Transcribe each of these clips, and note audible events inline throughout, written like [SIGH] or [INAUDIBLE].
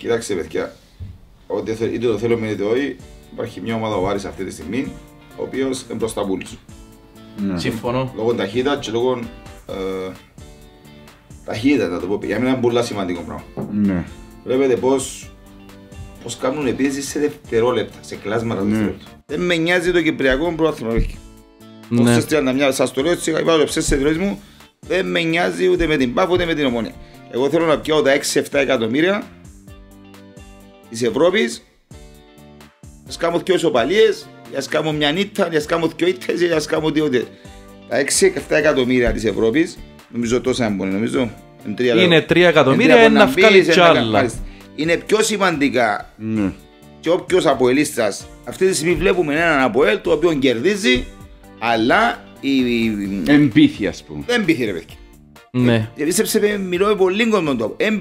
Κοιτάξτε, παιδιά, ότι είτε το θέλουμε είτε όχι, υπάρχει μια ομάδα ο Άρης αυτή τη στιγμή, ο οποίος είναι προ τα μπουλτ. Συμφωνώ. Λόγω ταχύτητα και λόγω. Ε, ταχύτητα, να το πω. Για μένα είναι πολύ σημαντικό πράγμα. Ναι. Βλέπετε πώς πως κάνουν επίθεση σε δευτερόλεπτα, σε κλάσματα ναι. Δεν με νοιάζει το κυπριακό πρόθυμο. Ναι. Στις 31, σας το λέω, είπα το ψέσαι δηλώσεις μου, δεν με νοιάζει ούτε με την ΠΑΦ ούτε με την Ομόνια. Εγώ θέλω να πιάω τα 6-7 εκατομμύρια της Ευρώπης ας κάνω δυο σοπαλίες, ας κάνω μια νύχτα, ας κάνω δυο ήττες, ας κάνω δύο ήττες. Τα 6-7 εκατομμύρια της Ευρώπης, νομίζω τόσα μπορεί, νομίζω. Είναι 3 εκατομμύρια, ένα βγάλει τσάλα. Είναι πιο σημαντικά ναι. και όποιος αποελίστα. Αυτή τη στιγμή βλέπουμε έναν ελ το οποίο κερδίζει, αλλά. Η... ας πούμε. Δεν πείθει, ρε παιδί. Ναι. Επίστεψε, μιλώ με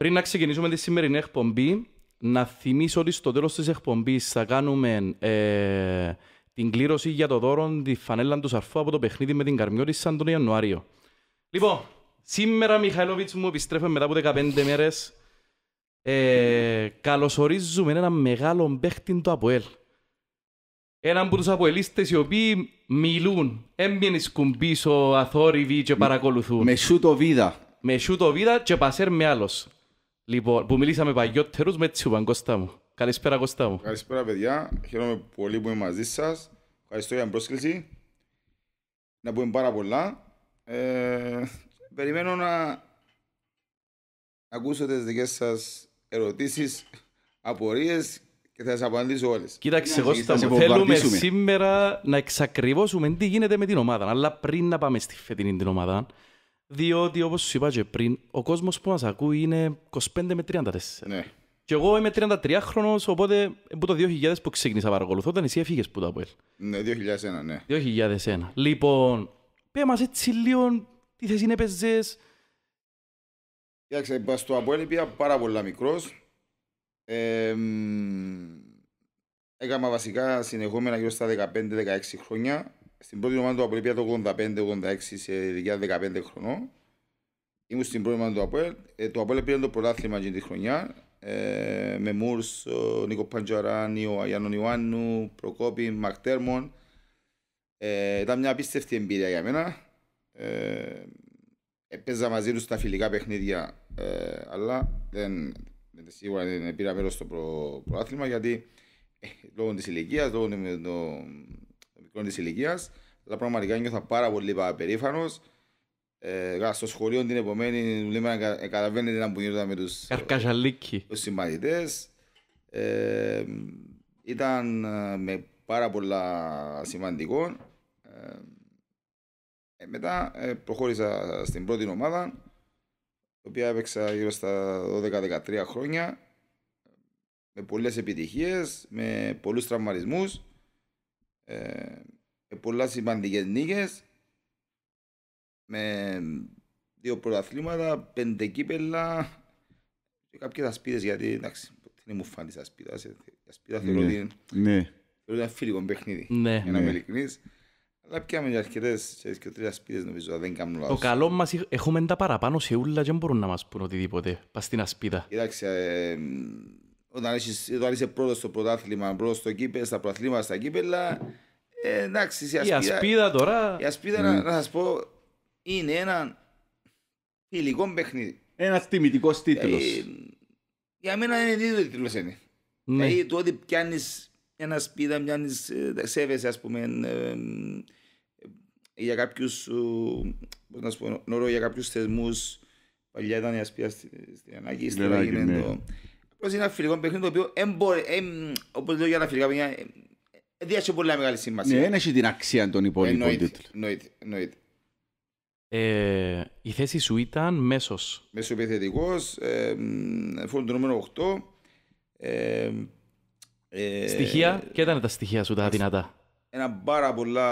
Πριν να ξεκινήσουμε τη σημερινή εκπομπή, να θυμίσω ότι στο τέλος της εκπομπής θα κάνουμε ε, την κλήρωση για το δώρο τη φανέλα του Σαρφού από το παιχνίδι με την Καρμιώτη σαν τον Ιανουάριο. Λοιπόν, σήμερα Μιχαηλόβιτς μου επιστρέφουμε μετά από 15 μέρες. Ε, καλωσορίζουμε έναν μεγάλο παίχτη του Αποέλ. Έναν από τους Αποελίστες οι οποίοι μιλούν, έμπαινε σκουμπίσω, αθόρυβοι και παρακολουθούν. Με το βίδα. Με το βίδα και πασέρ με άλλος. Λοιπόν, που μιλήσαμε παγιότερους με τσιούπαν, Κώστα μου. Καλησπέρα, Κώστα μου. Καλησπέρα, παιδιά. Χαίρομαι πολύ που είμαι μαζί σας. Ευχαριστώ για την πρόσκληση. Να πούμε πάρα πολλά. Ε, περιμένω να ακούσω τις δικές σας ερωτήσεις, απορίες και θα σας απαντήσω όλες. Κοίταξε, Κώστα μου, θέλουμε σήμερα να εξακριβώσουμε τι γίνεται με την ομάδα. Αλλά πριν να πάμε στη φετινή την ομάδα, διότι όπως σου είπα και πριν, ο κόσμος που μας ακούει είναι 25 με 34. Ναι. Και εγώ είμαι 33 χρονος, οπότε από το 2000 που ξεκίνησα παρακολουθώ, όταν εσύ έφυγες που τα από Ναι, 2001, ναι. 2001. Λοιπόν, πέ μας έτσι λίγο τι θε είναι παίζες. Κοίταξε, στο Αποέλ πήγα πάρα πολύ μικρός. Ε, έκανα βασικά συνεχόμενα γύρω στα 15-16 χρόνια στην πρώτη ομάδα του Αποέλ πια το 85-86 σε ηλικία 15 χρονών. Ήμουν στην πρώτη ομάδα του Αποέλ. Ε, το Αποέλ πήρε το πρωτάθλημα εκείνη τη χρονιά. Ε, με Μούρς, ο Νίκος Παντζαράνι, ο Αγιάννον Ιωάννου, Προκόπη, Μακτέρμον. Ε, ήταν μια απίστευτη εμπειρία για μένα. Ε, ε Παίζα μαζί τους στα φιλικά παιχνίδια, ε, αλλά δεν, δεν, σίγουρα δεν πήρα μέρος στο πρωτάθλημα γιατί ε, λόγω της ηλικίας, λόγω της ηλικίας. Αλλά πραγματικά νιώθα πάρα πολύ περήφανος. Ε, στο σχολείο την επομένη λέμε να καταβαίνετε να μπουνιούνταν με τους, τους συμμαθητές. Ε, ήταν ε, με πάρα πολλά σημαντικό. Ε, μετά προχώρησα στην πρώτη ομάδα, η οποία έπαιξα γύρω στα 12-13 χρόνια, με πολλές επιτυχίες, με πολλούς τραυματισμούς. Ε, ε, πολλά σημαντικές νίκες με δύο πρωταθλήματα, πέντε κύπελα και κάποιες ασπίδες γιατί εντάξει, δεν μου φάνηκε ασπίδας ε, ασπίδα, ασπίδα ναι, ναι. θεωρώ ότι είναι ένα φίλικο παιχνίδι, ναι, για να είμαι Αλλά πιάμε και αρκετές και τρεις ασπίδες νομίζω, δεν κάνω λάθος. Το καλό μας, έχουμε τα παραπάνω σε ούλα και μπορούν να μας πούν οτιδήποτε, πας στην ασπίδα. Κοιτάξτε, ε, όταν, είσαι πρώτος στο πρωτάθλημα, πρώτος στο κύπελ, στα πρωταθλήματα, στα κύπελα. Ε, εντάξει, η ασπίδα, η ασπίδα τώρα. Η ασπίδα, mm. να, ναι. σας πω, είναι ένα υλικό παιχνίδι. Ένας τιμητικός τίτλο. Ε, για μένα είναι δύο τίτλο ναι. Δηλαδή το ότι πιάνεις ένα σπίδα, πιάνει, ε, σέβεσαι, ας πούμε, ε, ε, για κάποιους. Ε, να σου πω, νωρό, για κάποιους θεσμούς. Παλιά ήταν η ασπίδα στην ανάγκη, ναι. Πως είναι ένα φιλικό παιχνίδι το οποίο εμπορε, εμ, όπως λέω για τα φιλικά παιχνίδια, ε, ε, διάσχε πολύ μεγάλη σημασία. Ναι, δεν έχει την αξία των υπόλοιπων τίτλων. Εννοείται, ε, η θέση σου ήταν μέσος. Μέσος επιθετικός, ε, φόρμα το νούμερο 8. Ε, ε, στοιχεία, και ήταν τα στοιχεία σου τα δυνατά. Ένα πάρα πολλά,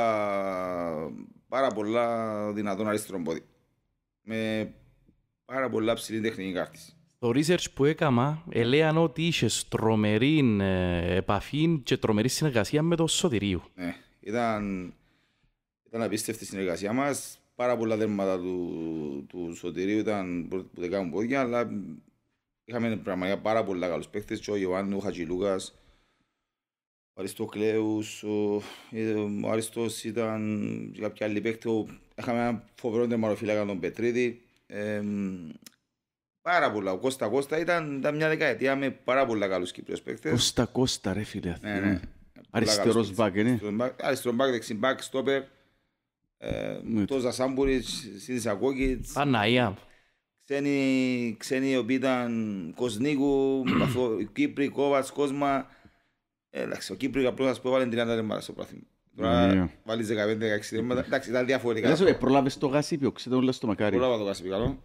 πάρα πολλά δυνατόν αριστερό πόδι. Με πάρα πολλά ψηλή τεχνική κάρτιση. Το research που έκανα έλεγαν ότι είχες τρομερή ε, επαφή και τρομερή συνεργασία με τον Σωτηρίου. Ναι, ήταν, ήταν απίστευτη η συνεργασία μας. Πάρα πολλά δέρματα του, του Σωτηρίου ήταν που δεν κάνουν πόδια, αλλά είχαμε πραγματικά πάρα πολλά καλούς παίκτες ο Ιωάννου, ο Χατζηλούκας, ο Αριστοκλέους, ο, ε, ο Αριστός ήταν και κάποιοι άλλοι παίκτες. Είχαμε ένα φοβερό δερματοφύλακα τον Πετρίδη. Ε, Πάρα πολλά. Ο Κώστα Κώστα ήταν, ήταν μια δεκαετία με πάρα πολλά καλούς Κύπριος παίκτες. Κώστα Κώστα ρε φίλε. Ναι, ναι. Αριστερός μπακ, ναι. Αριστερός μπακ, δεξί μπακ, στόπερ. Ε, ναι. Το Ζασάμπούριτς, Σιδησακόκιτς. Παναία. Ξένοι, ξένοι οι οποίοι ήταν Κοσνίκου, [CLEARS THROAT] Κύπρι, Κόβατς, Κόσμα. Εντάξει, ο Κύπρι απλώς θα σου πω βάλει 30 ρεμάρα στο πράθυμα. Τώρα ναι. βάλεις 15-16 ρεμάρα. Εντάξει, ήταν διαφορετικά. Ε, Προλάβες το γασίπιο, ξέρετε όλα στο μακάρι. Προλάβα το γασίπιο, καλό.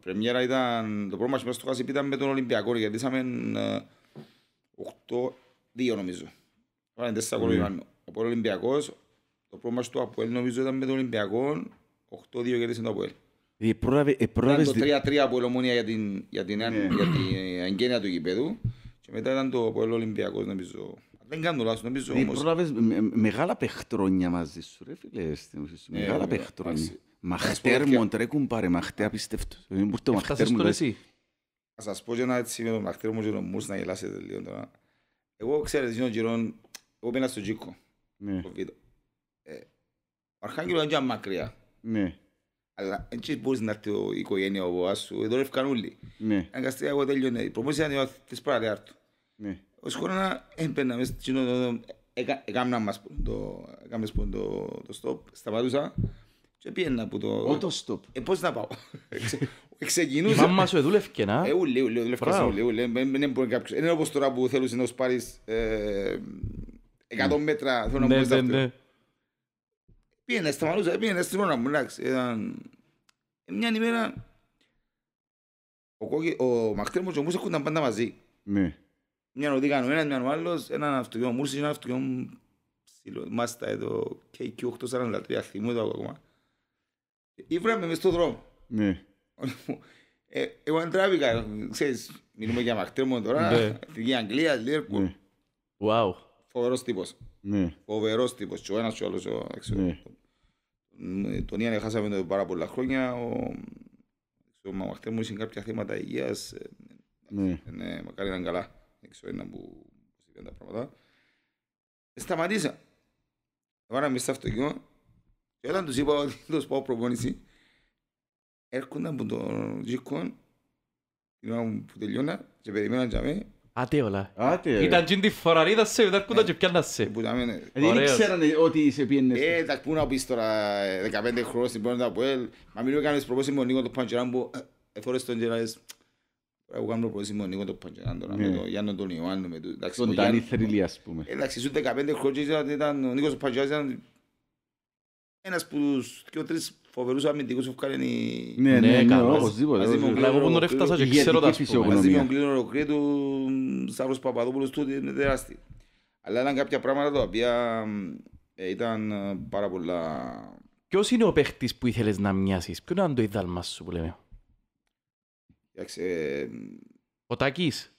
Πρεμιέρα ήταν το πρώτο μας μέσα στο Χασίπ ήταν με τον ολυμπιακο Γιατί Κερδίσαμε 8-2 ε, νομίζω. Άρα είναι 4 κόλλοι. Από ο Ολυμπιακός, το πρώτο μας του Αποέλ νομίζω ήταν με τον Ολυμπιακό. 8-2 κερδίσαν το Αποέλ. Ήταν το 3-3 από Ελομονία για την, για την, ναι. εγκαίνεια του γηπέδου. Και μετά ήταν το Αποέλ Ολυμπιακός νομίζω. Δεν κάνω λάθος, νομίζω όμως. Πρόλαβες μεγάλα παιχτρόνια μαζί σου, ρε φίλε. Ε, μεγάλα παιχτρόνια. Μαχτέρ Μοντρέκουν πάρε, μαχτέ μπορείτε ε, Έφτασες στο εσύ. Θα σας πω και ένα έτσι με τον μαχτέρ μου και τον Μούρς να γελάσετε λίγο τώρα. Εγώ ξέρετε, είναι ο Γιρόν, εγώ πήγαινα στο Τζίκο. Ναι. Ο ε, Αρχάγγελος είναι και μακριά. Ναι. Αλλά έτσι μπορείς να έρθει η οικογένεια ο βοάς σου, εδώ έφυγαν όλοι. Ναι. Αγκαστικά εγώ τέλειωνε, η προμόση ήταν της παρατεάρτου. Ναι. Ως χώρα έμπαινα μέσα, στο έκανα μας το stop, σταματούσα, και πιένα από το... Ότο στοπ. Ε, πώς να πάω. Ξεκινούσα. Η μάμμα σου εδούλευκε, να. Ε, ούλε, ούλε, ούλευκε σε ούλε, ούλε. κάποιος. Είναι όπως τώρα που θέλεις να σπάρεις πάρεις 100 μέτρα, θέλω να μπορείς αυτό. Πήγαινε, σταματούσα, πήγαινε στην ώρα μου, εντάξει. Ήταν... Μια ημέρα, ο μακτέρ μου και ο Μούρς έχουν πάντα μαζί. Ναι. Μια νοητή κάνω ένας, μια ο άλλος, έναν αυτοκιό έναν ένα αυτοκιό Μάστα εδώ, KQ843, θυμούν το ακόμα. Ήβραμε μες στον δρόμο. Ναι. Ε, εγώ εντράβηκα, ξέρεις, μιλούμε για μακτήρμον τώρα, ναι. φυγή Αγγλία, Λίρκου. Ναι. Wow. Φοβερός τύπος. Ναι. Φοβερός τύπος, και ο ένας και ο άλλος. Ναι. Τον Ιαν χάσαμε πάρα πολλά χρόνια, ο μακτήρμον μου είχε κάποια θέματα υγείας, ε, ναι, μακάρι ήταν καλά, Έξω ένα που συμβαίνει τα πράγματα. Ε, Σταματήσα. Βάραμε στο αυτοκίνητο Έλα τους είπα ότι τους πάω προπόνηση. Έρχονταν από τον Τζίκον, την ώρα που τελειώνα και περιμέναν για μένα. Άτε όλα. Ήταν τζιν τη φοραρίδα σε, μετά έρχονταν ε, και πιάντα σε. Ναι. Ε, δεν ήξεραν ότι σε πιένες. Ε, τα πού να πεις τώρα, 15 ε, χρόνια στην πρώτη από ελ. Μα μην έκανες προπόνηση με τον Νίκο τον Παντζεράμπο. Εφόρες τον Γεράδες. Εγώ κάνω προπόνηση με τον ναι. Νίκο τον Παντζεράμπο, με τον Γιάννο τον Ιωάννου. Τον Τάνι Θρυλή ας πούμε. Εντάξει, σου 15 χρόνια ήταν ο Νίκος τον Παντζεράμπο ένας που τους και τρεις φοβερούς αμυντικούς που έκανε Ναι, ναι, ναι, ναι καλό, ναι, οπωσδήποτε. Εγώ που τον έφτασα και ξέρω τα σπουδά. Μαζί με τον Κλίνο Ροκρίτου, Σαύρος Παπαδόπουλος, τούτο είναι τεράστιο. Αλλά ήταν κάποια πράγματα τα οποία ε, ήταν ε, πάρα πολλά... Ποιος είναι ο παίχτης που ήθελες να μοιάσεις, ποιο είναι το ιδάλμα σου που λέμε. Ε, ο Τάκης.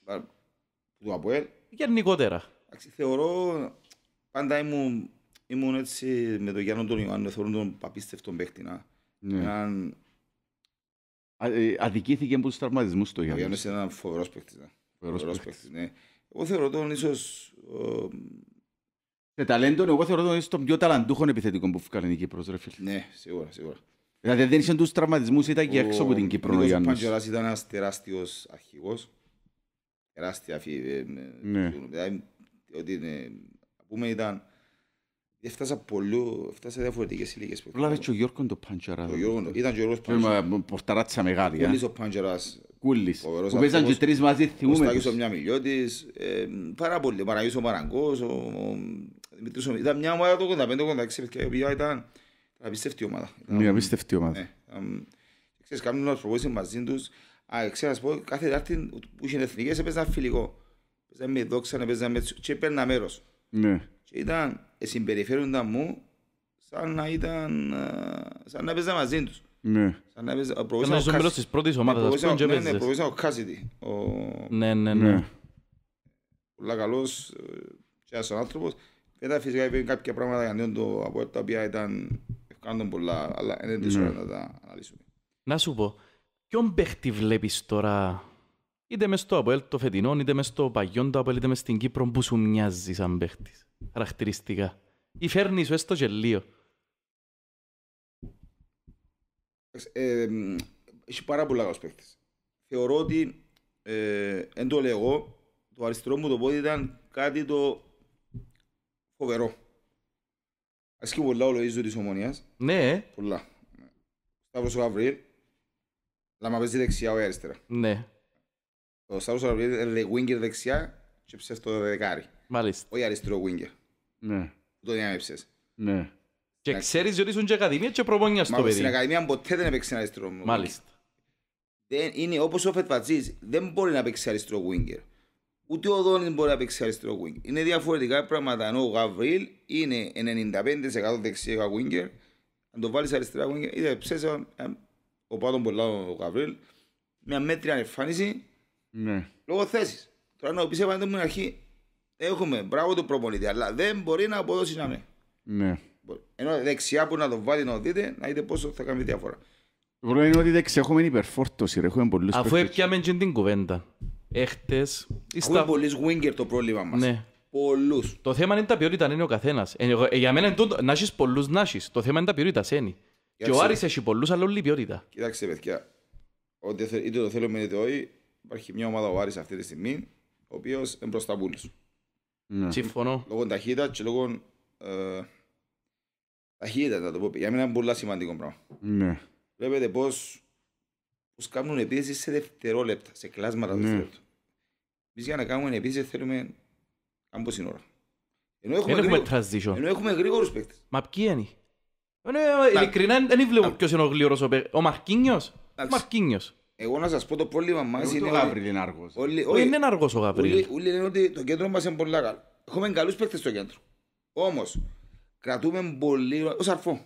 Του Αποέλ. Γενικότερα. Θεωρώ, πάντα ήμουν ήμουν έτσι με τον Γιάννο τον Ιωάννη, θεωρούν τον απίστευτο παίχτη. Να. Ναι. Έναν... Α, ε, αδικήθηκε από τους τραυματισμούς του Γιάννη. Ο Γιάννης είναι έναν φοβερός παίχτης. Ναι. Φοβερός, παίχτης. ναι. Εγώ θεωρώ τον ίσως... Ο... Σε ταλέντο, εγώ θεωρώ τον ίσως τον πιο ταλαντούχο επιθετικό που φουκάνε η Κύπρος, ρε φίλε. Ναι, σίγουρα, σίγουρα. Δηλαδή δεν είσαι τους τραυματισμούς, ήταν και έξω από την Κύπρο ο Γιάννης. ήταν ένας τεράστιος αρχηγός. Τεράστια φύγη. Ε, ναι. Ε, ε, ότι είναι... Πούμε ήταν Έφτασα πολλού, έφτασα διαφορετικές ηλικίες. Λάβες και ο Γιώργον το Παντζαρά. Ο Γιώργον, ε, ήταν και ο Γιώργος Παντζαράς. Πορταράτσα μεγάλη. Ε. Κούλης ο Παντζαράς. Κούλης. Που παίζαν και τρεις μαζί, θυμούμε. Ο Στάκης ο Μιαμιλιώτης, ε, πάρα πολύ. Ο Παραγιός ο Μαραγκός, Ήταν μια ομάδα το 85-86, η οποία ήταν απίστευτη ομάδα. Μια απίστευτη ομάδα. Ναι, ξέρεις, κάνουν να προβόησαν μαζί τους. Ξέρω να σου πω, κάθε δάρτη που είχε εθνικές έπαιζαν φιλικό. Παίζαμε δόξα, παίζαμε και έπαιρνα μέρος. Ναι. Και ήταν, ε, συμπεριφέροντα μου σαν να ήταν, ε, σαν να έπαιζα μαζί τους. Ναι. Σαν να ο Κάσιτι. της πρώτης ομάδας, ας πούμε Ναι, ναι ο Κάσιτι. Ναι, ναι, ναι, ναι. Πολλά καλός ε, και άνθρωπος. Μετά φυσικά είπε κάποια πράγματα για το από τα οποία ήταν ευκάντων πολλά, αλλά δεν είναι ώρα ναι. να τα αναλύσουμε. Να σου πω, ποιον παίχτη βλέπεις τώρα είτε μες στο Αποέλ το φετινό, είτε μες στο παγιόν το Αποέλ, είτε μες στην Κύπρο που σου μοιάζει σαν παίχτης. Χαρακτηριστικά. Ή φέρνει σου έστω γελίο. Έχει ε, πάρα πολλά καλός παίχτης. Θεωρώ ότι, ε, εν το λέω το αριστερό μου το πόδι ήταν κάτι το φοβερό. Ασκεί πολλά ο Λοΐζου της Ομονίας. Ναι. Πολλά. Σταύρος ο Γαβρίλ. Λάμα παίζει δεξιά ο αριστερά. Ναι. Ο Σάρος Αραβίδης είναι λέει winger δεξιά και ψες το δεκάρι. Μάλιστα. Όχι αριστερό winger. Ναι. Το διάμεψες. Ναι. Και ξέρεις ότι ήσουν και ακαδημία και προπόνια στο παιδί. Στην ακαδημία ποτέ δεν έπαιξε ένα αριστερό. winger. Μάλιστα. Δεν, είναι όπως ο Φετβατζής, δεν μπορεί να παίξει αριστερό winger. Ούτε ο Δόνιν μπορεί να παίξει αριστερό winger. Είναι διαφορετικά πράγματα. Ενώ ο Γαβρίλ είναι 95% δεξιά winger. Αν το βάλεις αριστερά winger, είδε ψέσα, ε, ο Πάτον πολλά ο Γαβρίλ, μια μέτρια εμφάνιση ναι. Λόγω θέσης. Τώρα να πει επανέντε μου αρχή, έχουμε μπράβο του προπονητή, αλλά δεν μπορεί να αποδώσει να με. Ναι. Ενώ δεξιά που να το βάλει να δείτε, να δείτε πόσο θα κάνει διαφορά. Το πρόβλημα είναι ότι δεν ξέχουμε υπερφόρτωση, έχουμε πολλούς Αφού έπιαμε και την κουβέντα. Έχτες... Έχουμε πολλούς winger το πρόβλημα μας. Ναι. Πολλούς. Το θέμα είναι τα ποιότητας, είναι ο καθένας. Ε, ε, για μένα είναι να έχεις πολλούς να έχεις. Το θέμα είναι τα ποιότητας, σένι. Και ο Άρης έχει πολλούς, αλλά όλη ποιότητα. Κοιτάξτε, παιδιά, ότι είτε το θέλουμε είτε όχι, Υπάρχει μια ομάδα ο Άρης αυτή τη στιγμή, ο οποίος είναι μπροστά πουλή. Ναι. Συμφωνώ. Λόγω ταχύτητα και λόγω. Ε, ταχύτητα, θα το πω. Για μένα είναι πολύ σημαντικό πράγμα. Ναι. Βλέπετε πώς Πώς κάνουν επίθεση σε δευτερόλεπτα, σε κλάσματα ναι. δευτερόλεπτα. Εμείς για να κάνουμε επίθεση θέλουμε κάμπος στην ώρα. Ενώ έχουμε, έχουμε γρήγο... Ενώ έχουμε γρήγορους παίκτες. Μα ποιοι είναι. Ε, ναι, ειλικρινά δεν βλέπω ποιος είναι ο γλύωρος ο Μαρκίνιος. Μαρκίνιος. Εγώ να σας πω το πρόβλημα μας είναι... Ούτε ο Γαβρίλ είναι αργός. Όχι, είναι αργός ο Γαβρίλ. Όλοι λένε ότι το κέντρο μας είναι πολύ καλό. Έχουμε καλούς παίκτες στο κέντρο. Όμως, κρατούμε πολύ... Ο Σαρφό.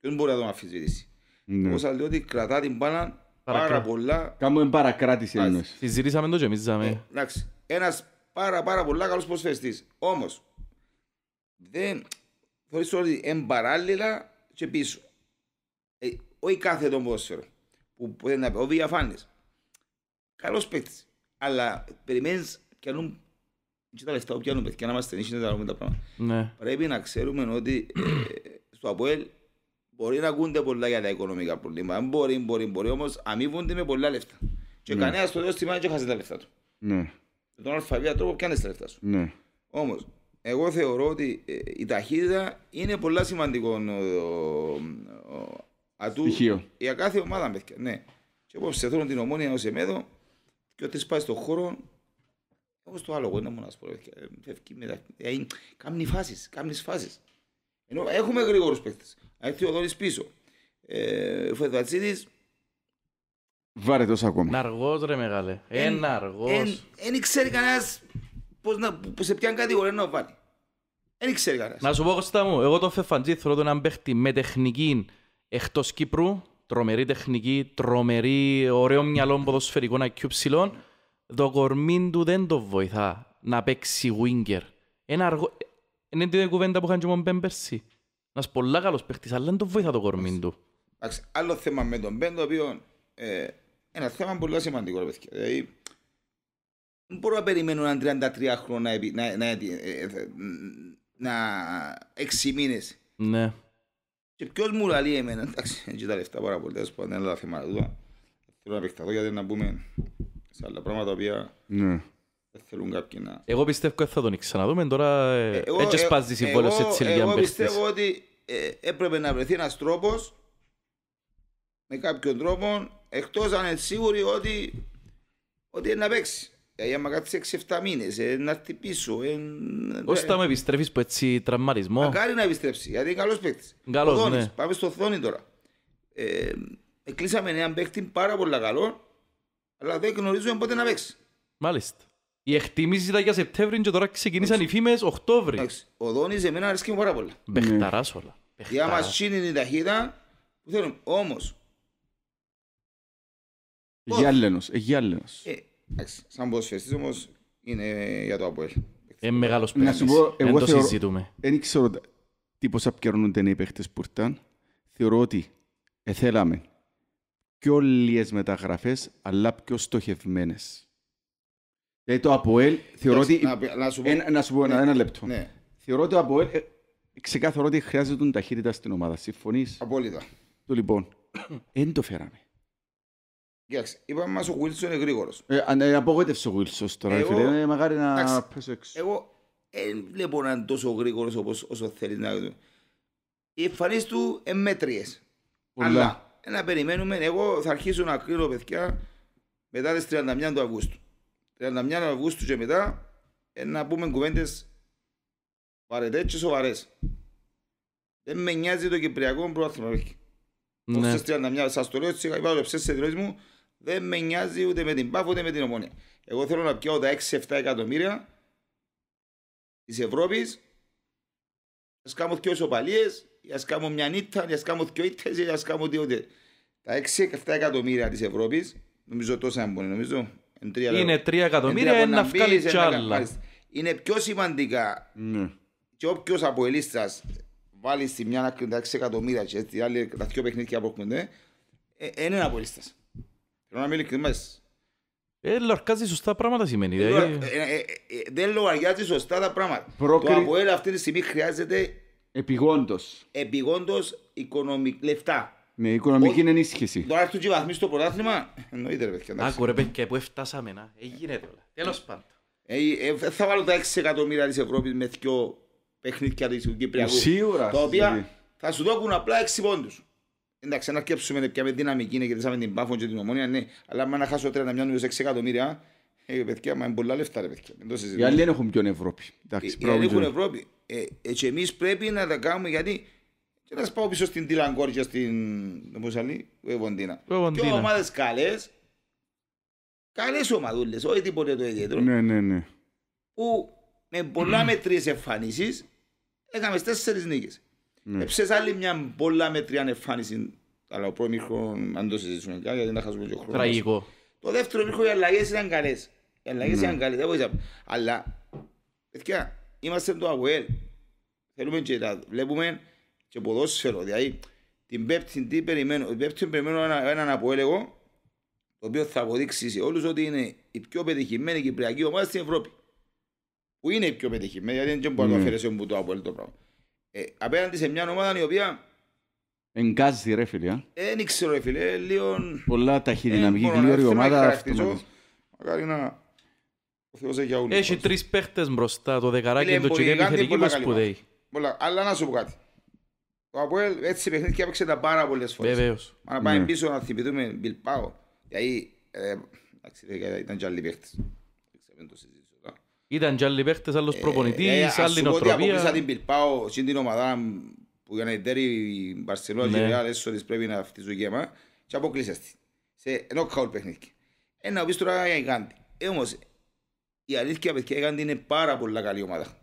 Δεν μπορεί να Ναι. αφισβητήσει. λέω ότι κρατά την μπάλα πάρα πολλά... Κάμουμε παρακράτηση ενός. Συζητήσαμε το και εμείς. Ε, εντάξει. Ένας πάρα πάρα πολλά καλός προσφεστής. Όμως, δεν... Θεωρείς ότι εμπαράλληλα και πίσω. Ε, όχι κάθε τον ποδοσφαίρο που μπορεί να πει ο Διαφάνης. Καλός παίκτης. Αλλά περιμένεις και αν και τα λεφτά που πιάνουν παιδιά να μας ταινίσουν τα πράγματα. Ναι. Πρέπει να ξέρουμε ότι ε, στο ΑΠΟΕΛ μπορεί να ακούνται πολλά για τα οικονομικά προβλήματα. Μπορεί, μπορεί, μπορεί όμως αμείβονται με πολλά λεφτά. Και ναι. κανένας στο δεύτερο τιμάει και χάσει τα λεφτά του. Ναι. Τον αλφαβία τρόπο πιάνεις τα λεφτά σου. Ναι. Όμως, εγώ θεωρώ ότι ε, η ταχύτητα είναι πολύ σημαντικό Ατού, Στοιχείο. Για κάθε ομάδα, παιδιά. Ναι. Και όπως σε θέλουν την ομόνια ω εμέδο, και όταν πάει στον χώρο, όπως το άλλο, εγώ είναι μόνο ασπορώ, φεύγει μετά. Ε, κάμνει φάσεις, κάμνεις φάσεις. Ενώ έχουμε γρήγορους παίχτε. Έρθει ο Δόλης πίσω. Ε, Φεδατσίδης, Βάρετος ακόμα. Ένα αργό, ρε μεγάλε. Ένα ε, αργός. Δεν ξέρει κανένας πώς να, σε ποιαν κατηγορία να βάλει. Να σου πω Κώστα μου, εγώ το Φεφαντζή θέλω τον παίχτη με τεχνική εκτός Κύπρου, τρομερή τεχνική, τρομερή, ωραίο μυαλό ποδοσφαιρικό να ψηλών, το κορμί του δεν το βοηθά να παίξει winger. Ένα αργό... Είναι την κουβέντα που είχαν και μόνο πέρσι. Ένας πολλά καλός παίχτης, αλλά δεν το βοηθά το κορμί του. Άλλο θέμα με τον Μπέν, το οποίο ε, ένα θέμα πολύ σημαντικό. Δηλαδή, δεν μπορώ να περιμένω έναν 33 χρόνο να, να, ε, ε, να, να, να 6 μήνες ναι. Και ποιος μου λέει εμένα, εντάξει, έτσι τα λεφτά πάρα πολύ, Δεν πάντων, είναι τα θέματα του. Θέλω να επεκταθώ γιατί να μπούμε σε άλλα πράγματα τα οποία ναι. δεν θέλουν κάποιοι να... Εγώ πιστεύω ότι θα τον ξαναδούμε, τώρα ε, ε, ε, έτσι σπάζει συμβόλαιο σε τσιλιά Εγώ πιστεύω ότι έπρεπε να βρεθεί ένας τρόπος, με κάποιον τρόπο, εκτός αν είναι σίγουροι ότι, ότι είναι να παίξει. Δηλαδή άμα κάτσεις 6-7 μήνες, ε, να έρθει πίσω. Ε, Πώ θα μου επιστρέφεις που έτσι τραυματισμό. Μακάρι να επιστρέψει, γιατί είναι καλός παίκτης. Καλός, παίκτη. ναι. Πάμε στο Θόνι τώρα. Ε, κλείσαμε έναν παίκτη πάρα πολύ καλό, αλλά δεν γνωρίζουμε πότε να παίξει. Μάλιστα. Η εκτίμηση ήταν για Σεπτέμβρη και τώρα ξεκινήσαν οι φήμες Οκτώβρη. Ο Δόνης εμένα μένα αρέσει πάρα πολύ. ναι. όλα. Για μα είναι η ταχύτητα που θέλουμε. Όμως... Γιάλενο. Ε, Σαν ποδοσφαιριστής όμως είναι για το Αποέλ. Είναι μεγάλος παιχνίδις, Να σου πω, εγώ συζητούμε. Δεν ξέρω τι πώς απκαιρνούνται οι παίχτες που ήρθαν. Θεωρώ ότι θέλαμε πιο λίγες μεταγραφές, αλλά πιο στοχευμένες. Δηλαδή το Αποέλ θεωρώ ότι... Να σου πω... ένα ναι, λεπτό. Ναι. Θεωρώ ότι το Αποέλ ε, ξεκάθαρο ότι χρειάζεται ταχύτητα στην ομάδα. Συμφωνείς? Απόλυτα. λοιπόν, δεν [CLEARS THROAT] το φέραμε. Είπαμε μας ο Wilson είναι γρήγορος. Ε, ε απογοητεύσει ο Wilson τώρα, εγώ, φίλε. Είναι μακάρι να πέσω έξω. Εγώ δεν βλέπω να είναι τόσο γρήγορος όπως, όσο θέλει να είναι. Οι εμφανίσεις του είναι μέτριες. Αλλά να περιμένουμε. Εγώ θα αρχίσω να κρίνω παιδιά μετά τις 31 του Αυγούστου. 31 Αυγούστου και μετά να πούμε κουβέντες βαρετές και σοβαρές. Δεν με νοιάζει το Κυπριακό πρόθυμα. Ναι. σας το λέω, είπα το ψέσαι μου, δεν με νοιάζει ούτε με την ΠΑΦ ούτε με την ομόνια. Εγώ θέλω να πιώ τα 6 7 εκατομμυρια της ευρωπη α κανω δυο σοπαλίε, α κανω μια νυχτα α κανω δυο ηττε α κανω δυο τα 6 7 εκατομμυρια της ευρωπη νομιζω τοσα μπορει νομιζω ειναι 3 εκατομμυρια ενα βγαλει τσαλα ειναι πιο σημαντικα ναι. και οποιο απο ελιστα βαλει στη μια κρίνει τα 6 εκατομμυρια και άλλη τα δυο παιχνίδια που έχουμε, ε, ε, ε, είναι ένα από ελίστας. Θέλω να μην ειλικρινές. Ε, λαρκάζει σωστά πράγματα σημαίνει. δεν δηλαδή. ε, ε, ε, λογαριάζει σωστά τα πράγματα. Το ΑΠΟΕΛ αυτή τη στιγμή χρειάζεται επιγόντως, επιγόντως λεφτά. Ναι, οικονομική Ο... ενίσχυση. Τώρα έρθουν και βαθμοί στο πρωτάθλημα. Εννοείται ρε παιδιά. Άκου ρε παιδιά που έφτασαμε να. Έγινε τώρα. Τέλος πάντων. θα βάλω τα 6 εκατομμύρια της Ευρώπης με δυο παιχνίδια της Κυπριακού. Σίγουρα. Τα οποία δηλαδή. θα σου δώσουν απλά 6 πόντους. Εντάξει, να αρκέψουμε πια με δυναμική, είναι, κερδίσαμε την πάφο και την ομόνια, ναι. Αλλά άμα να χάσω 31 νέους 6 εκατομμύρια, ε, παιδιά, μα είναι πολλά λεφτά, ρε παιδιά. Οι άλλοι δεν έχουν πιο Ευρώπη. Εντάξει, ε, οι άλλοι έχουν Ευρώπη. Ε, ε, και εμείς πρέπει να τα κάνουμε, γιατί και να πάω πίσω στην Τιλαγκόρ και στην Μουσαλή, Βεβοντίνα. Και ομάδες καλές, καλές ομαδούλες, όχι τίποτε το ιδιαίτερο. Ναι, ναι, ναι. Που με πολλά mm. μετρίες εμφανίσεις, έκαμε τέσσερις νίκες. Ναι. Έψες άλλη μια πολλά μετρία εμφάνισης αλλά ο πρώτος μήχο, αν το συζητήσουμε κάτι, γιατί θα χάσουμε και χρόνος. Τραγικό. Το δεύτερο μήχο, οι αλλαγές ήταν καλές. Οι αλλαγές ναι. ήταν καλές, δεν βοηθάμε. Αλλά, παιδιά, είμαστε το ΑΟΕΛ. Θέλουμε και τα βλέπουμε και ποδόσφαιρο. Δηλαδή, την πέπτη, τι περιμένω. Την πέπτη περιμένω ένα, έναν από εγώ, το οποίο θα αποδείξει σε όλους ότι είναι η πιο πετυχημένη κυπριακή ομάδα στην Ευρώπη. Που είναι η πιο πετυχημένη, γιατί δεν μπορεί να το ναι. αφαιρέσει που το ΑΟΕΛ το πράγμα. Ε, απέναντι σε μια ομάδα η οποία Εγκάζει ρε φίλε. Δεν ήξερε ρε φίλε, Λίον... Πολλά ταχυδυναμική, ε, γλύωρη ομάδα. Μακάρι να... Ο Θεός έχει αούλη. Έχει τρεις παίχτες μπροστά, το δεκαράκι και το τσιγέλη θερική που σπουδαίει. Αλλά να σου πω κάτι. ο Αποέλ έτσι και έπαιξε τα πάρα πολλές φορές. Βεβαίως. Αν πάμε ναι. πίσω να θυμηθούμε Μπιλπάο. Γιατί ε, ήταν και άλλοι παίχτες. Ήταν και άλλοι παίχτες, άλλος ε, προπονητής, άλλη νοτροπία. Ας σου πω ότι αποκλείσα την Μπιλπάο, στην την ομάδα που για να εταίρει η Μπαρσελόνα ναι. και η Ρεάλ έσω πρέπει να φτιζουν γέμα και αποκλείσαστε σε νοκχαουλ παιχνίδι. Ένα πεις τώρα για η Γκάντι. Ε, όμως η αλήθεια παιδιά η Γκάντι είναι πάρα πολλά καλή ομάδα.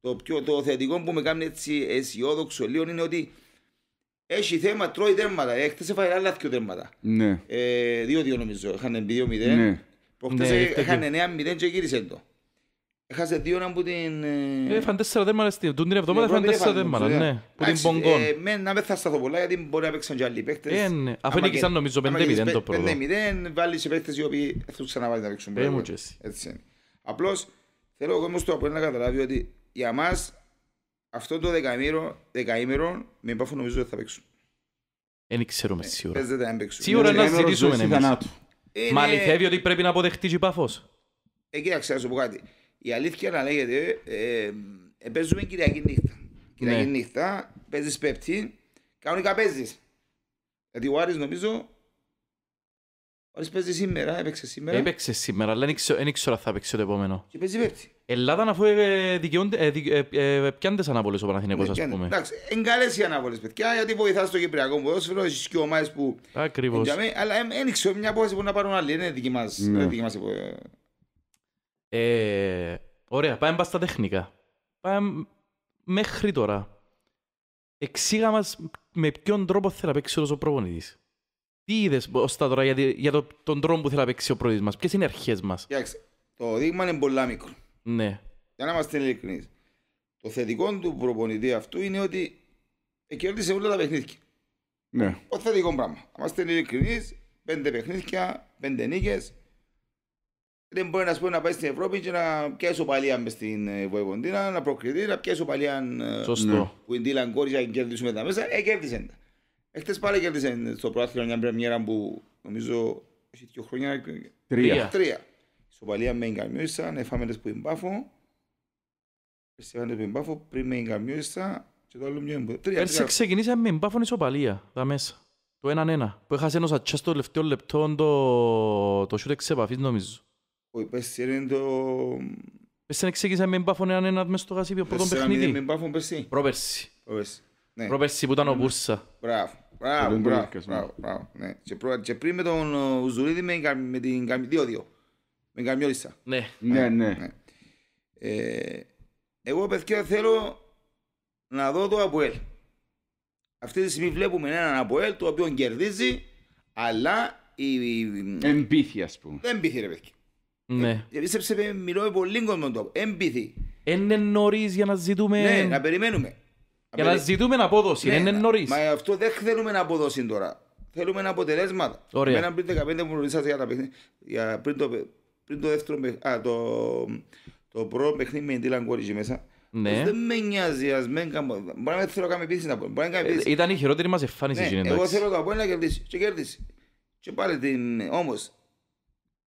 Το, πιο, το θετικό που με κάνει έτσι αισιόδοξο λίγο είναι ότι έχει θέμα, τρώει τέρματα. Έχτε σε άλλα δύο τέρματα. Ναι. Ε, δύο-δύο νομίζω. Είχαν 2-0. Ναι. Προχτές ναι, είχαν 9-0 και γύρισε το. Έχασε δύο που την... Έφαν ε, ε, τέσσερα δεν Τον την εβδομάδα, έφαν τέσσερα ναι. ναι. Που την Πογκόν. Ε, να μην θα σταθώ πολλά, γιατί μπορεί να παίξουν και άλλοι παίκτες. Ε, ναι. Αφού είναι νομιζω πέντε το πρωτο Πέντε μηδέν βάλεις παίκτες οι οποίοι θέλουν βάλει να παίξουν πρώτο. Έτσι είναι. Απλώς, θέλω εγώ όμως το να η αλήθεια να λέγεται, ε, ε, ε, παίζουμε Κυριακή νύχτα. Κυριακή ναι. νύχτα, παίζεις Πέπτη, κανονικά παίζεις. Γιατί ο Άρης νομίζω Ο Άρης παίζει σήμερα, έπαιξε σήμερα. Έπαιξε σήμερα, αλλά δεν ήξερα θα παίξει το επόμενο. Και παίζει πέπτη. Ελλάδα αφού ε, δικαιούνται, ε, πιάντε αναβολές ο Παναθηναίκος ναι, ας πούμε. Εντάξει, εγκαλές οι αναβολές παιδιά, γιατί βοηθάς το Κυπριακό ποδόσφαιρο, έχεις και ομάδες που... Ακριβώς. Αλλά ένιξε μια απόφαση που να πάρουν άλλοι, είναι δική μας. Ναι. Ε, ωραία, πάμε στα τεχνικά. Πάμε μέχρι τώρα. Εξήγα μας με ποιον τρόπο θέλει να παίξει ο προπονητής. Τι είδες ω τα τώρα για, για το, τον τρόπο που θέλει να παίξει ο προπονητής μας. Ποιες είναι οι αρχές μας. Κοιτάξτε, το δείγμα είναι πολύ μικρό. Ναι. Για να είμαστε ειλικρινείς. Το θετικό του προπονητή αυτού είναι ότι κέρδισε όλα τα παιχνίδια. Ναι. Το θετικό πράγμα. Να είμαστε ειλικρινείς, πέντε παιχνίδια, πέντε νίκες, δεν μπορεί να, να πάει στην Ευρώπη και να πιάσει παλιά μες στην ε, Βοηγοντίνα, να προκριθεί, να πιάσει παλιά ε, Σωστό. Ναι. που είναι τίλαν Κόρια και κερδίσουμε τα μέσα. Ε, κέρδισε. Εχθές πάλι κέρδισε ε, στο πρόθυρο μια πρεμιέρα που νομίζω έχει δύο χρόνια. Τρία. Τρία. Στο παλιά με εγκαμιώσα, έφαμε τις που εμπάφω. Φεστιβάλ που εμπάφω, πριν με εγκαμιώσα και το άλλο μια εμπάφω. Πέρσι ξεκινήσαμε με εμπάφω ισοπαλία, τα μέσα. Το έναν ένα. Που έχασε ένας ατσές το τελευταίο λεπτό το, το σούτεξ επαφής νομίζω. Ο υπέστη είναι το... Πέρσι εξήγησα με μπάφον έναν ένα μέσα στο γασίπιο, πρώτο παιχνίδι. Με μπάφον πέρσι. Προπέρσι. Ναι. Προπέρσι που ήταν ο Μπούρσα. Μπράβο. Μπράβο, ναι. μπράβο, μπράβο, ναι. Και πριν με τον ε, Ζουρίδη με την Καμιδιώδιο, με την Καμιόλισσα. Ναι, ναι, ναι. ναι. Ε, εγώ, παιδιά, θέλω να δω το Αποέλ. Αυτή τη στιγμή βλέπουμε έναν Αποέλ το οποίο κερδίζει, αλλά... Εμπίθη, ας πούμε. Δεν εμπίθη, ρε παιδιά. Ναι. Επίστεψε, μιλώ με πολύ κόσμο τόπο. Εμπίθη. Είναι νωρίς για να ζητούμε... Ναι, να περιμένουμε. Για να ζητούμε απόδοση, ναι, είναι νωρίς. Μα αυτό δεν θέλουμε απόδοση τώρα. Θέλουμε αποτελέσματα. Ωραία. Εμένα πριν 15 που ρωτήσατε για τα παιχνίδια, για πριν, το, πριν το δεύτερο παιχνίδι, α, το, το πρώτο παιχνίδι με την Τίλαν μέσα. Ναι. Δεν με νοιάζει, ας μην κάνω, μπορεί να θέλω να κάνω επίθεση. να πω. Ε, ήταν η χειρότερη μας εμφάνιση. Ναι, εγώ θέλω το Απόλλωνα κερδίσει και κέρδισε. Και πάλι την, όμως,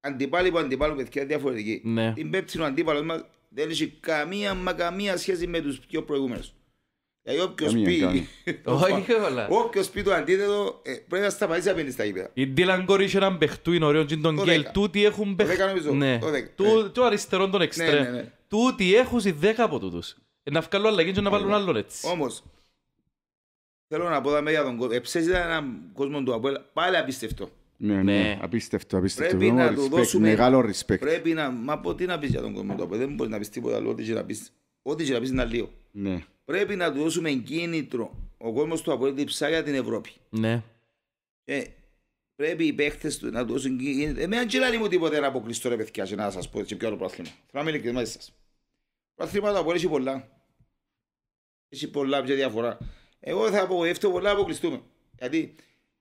αντιπάλοι που αντιπάλουν παιδιά διαφορετικοί. Ναι. Την Πέψη του αντίπαλος μας δεν έχει καμία μα καμία σχέση με τους πιο προηγούμενους. Δηλαδή όποιος πει, [LAUGHS] όποιος πει το αντίθετο ε, πρέπει να σταματήσει απέναντι στα ύπερα. Η Ντίλαν Κόρη είχε έναν παιχτού, είναι ωραίο, και τον Γκέλ, τούτοι έχουν παιχτού. Το ναι. ναι. αριστερόν τον ναι, εξτρέμ. Τούτοι έχουν οι δέκα από τούτους. Ε, να βγάλω αλλαγή και να βάλουν άλλον έτσι. Όμως, θέλω να πω τα για τον κόσμο. Εψέζει ήταν έναν κόσμο του Αποέλα, πάλι απίστευτο. Ναι, ναι, ναι. Απίστευτο, απίστευτο. Πρέπει να του δώσουμε μεγάλο respect. Πρέπει να. Μα πω τι να πεις για τον κομμάτι. Δεν μπορείς να πεις τίποτα άλλο. Ό,τι και να πεις. Ό,τι και να πεις είναι αλλιώ. Ναι. Πρέπει να του δώσουμε κίνητρο. Ο κόσμο του Αποέλ διψά για την Ευρώπη. Ναι. Ε, πρέπει οι παίχτες του να του δώσουν κίνητρο. Εμένα δεν λέει μου τίποτα να αποκλειστώ ρε παιδιά. Και να σας πω έτσι πιο άλλο πρόθυμα. Θα να και μαζί σα. Πρόθυμα το απολύσει πολλά. Έχει πολλά πια διαφορά. Εγώ θα απογοητευτώ πολλά αποκλειστούμε. Γιατί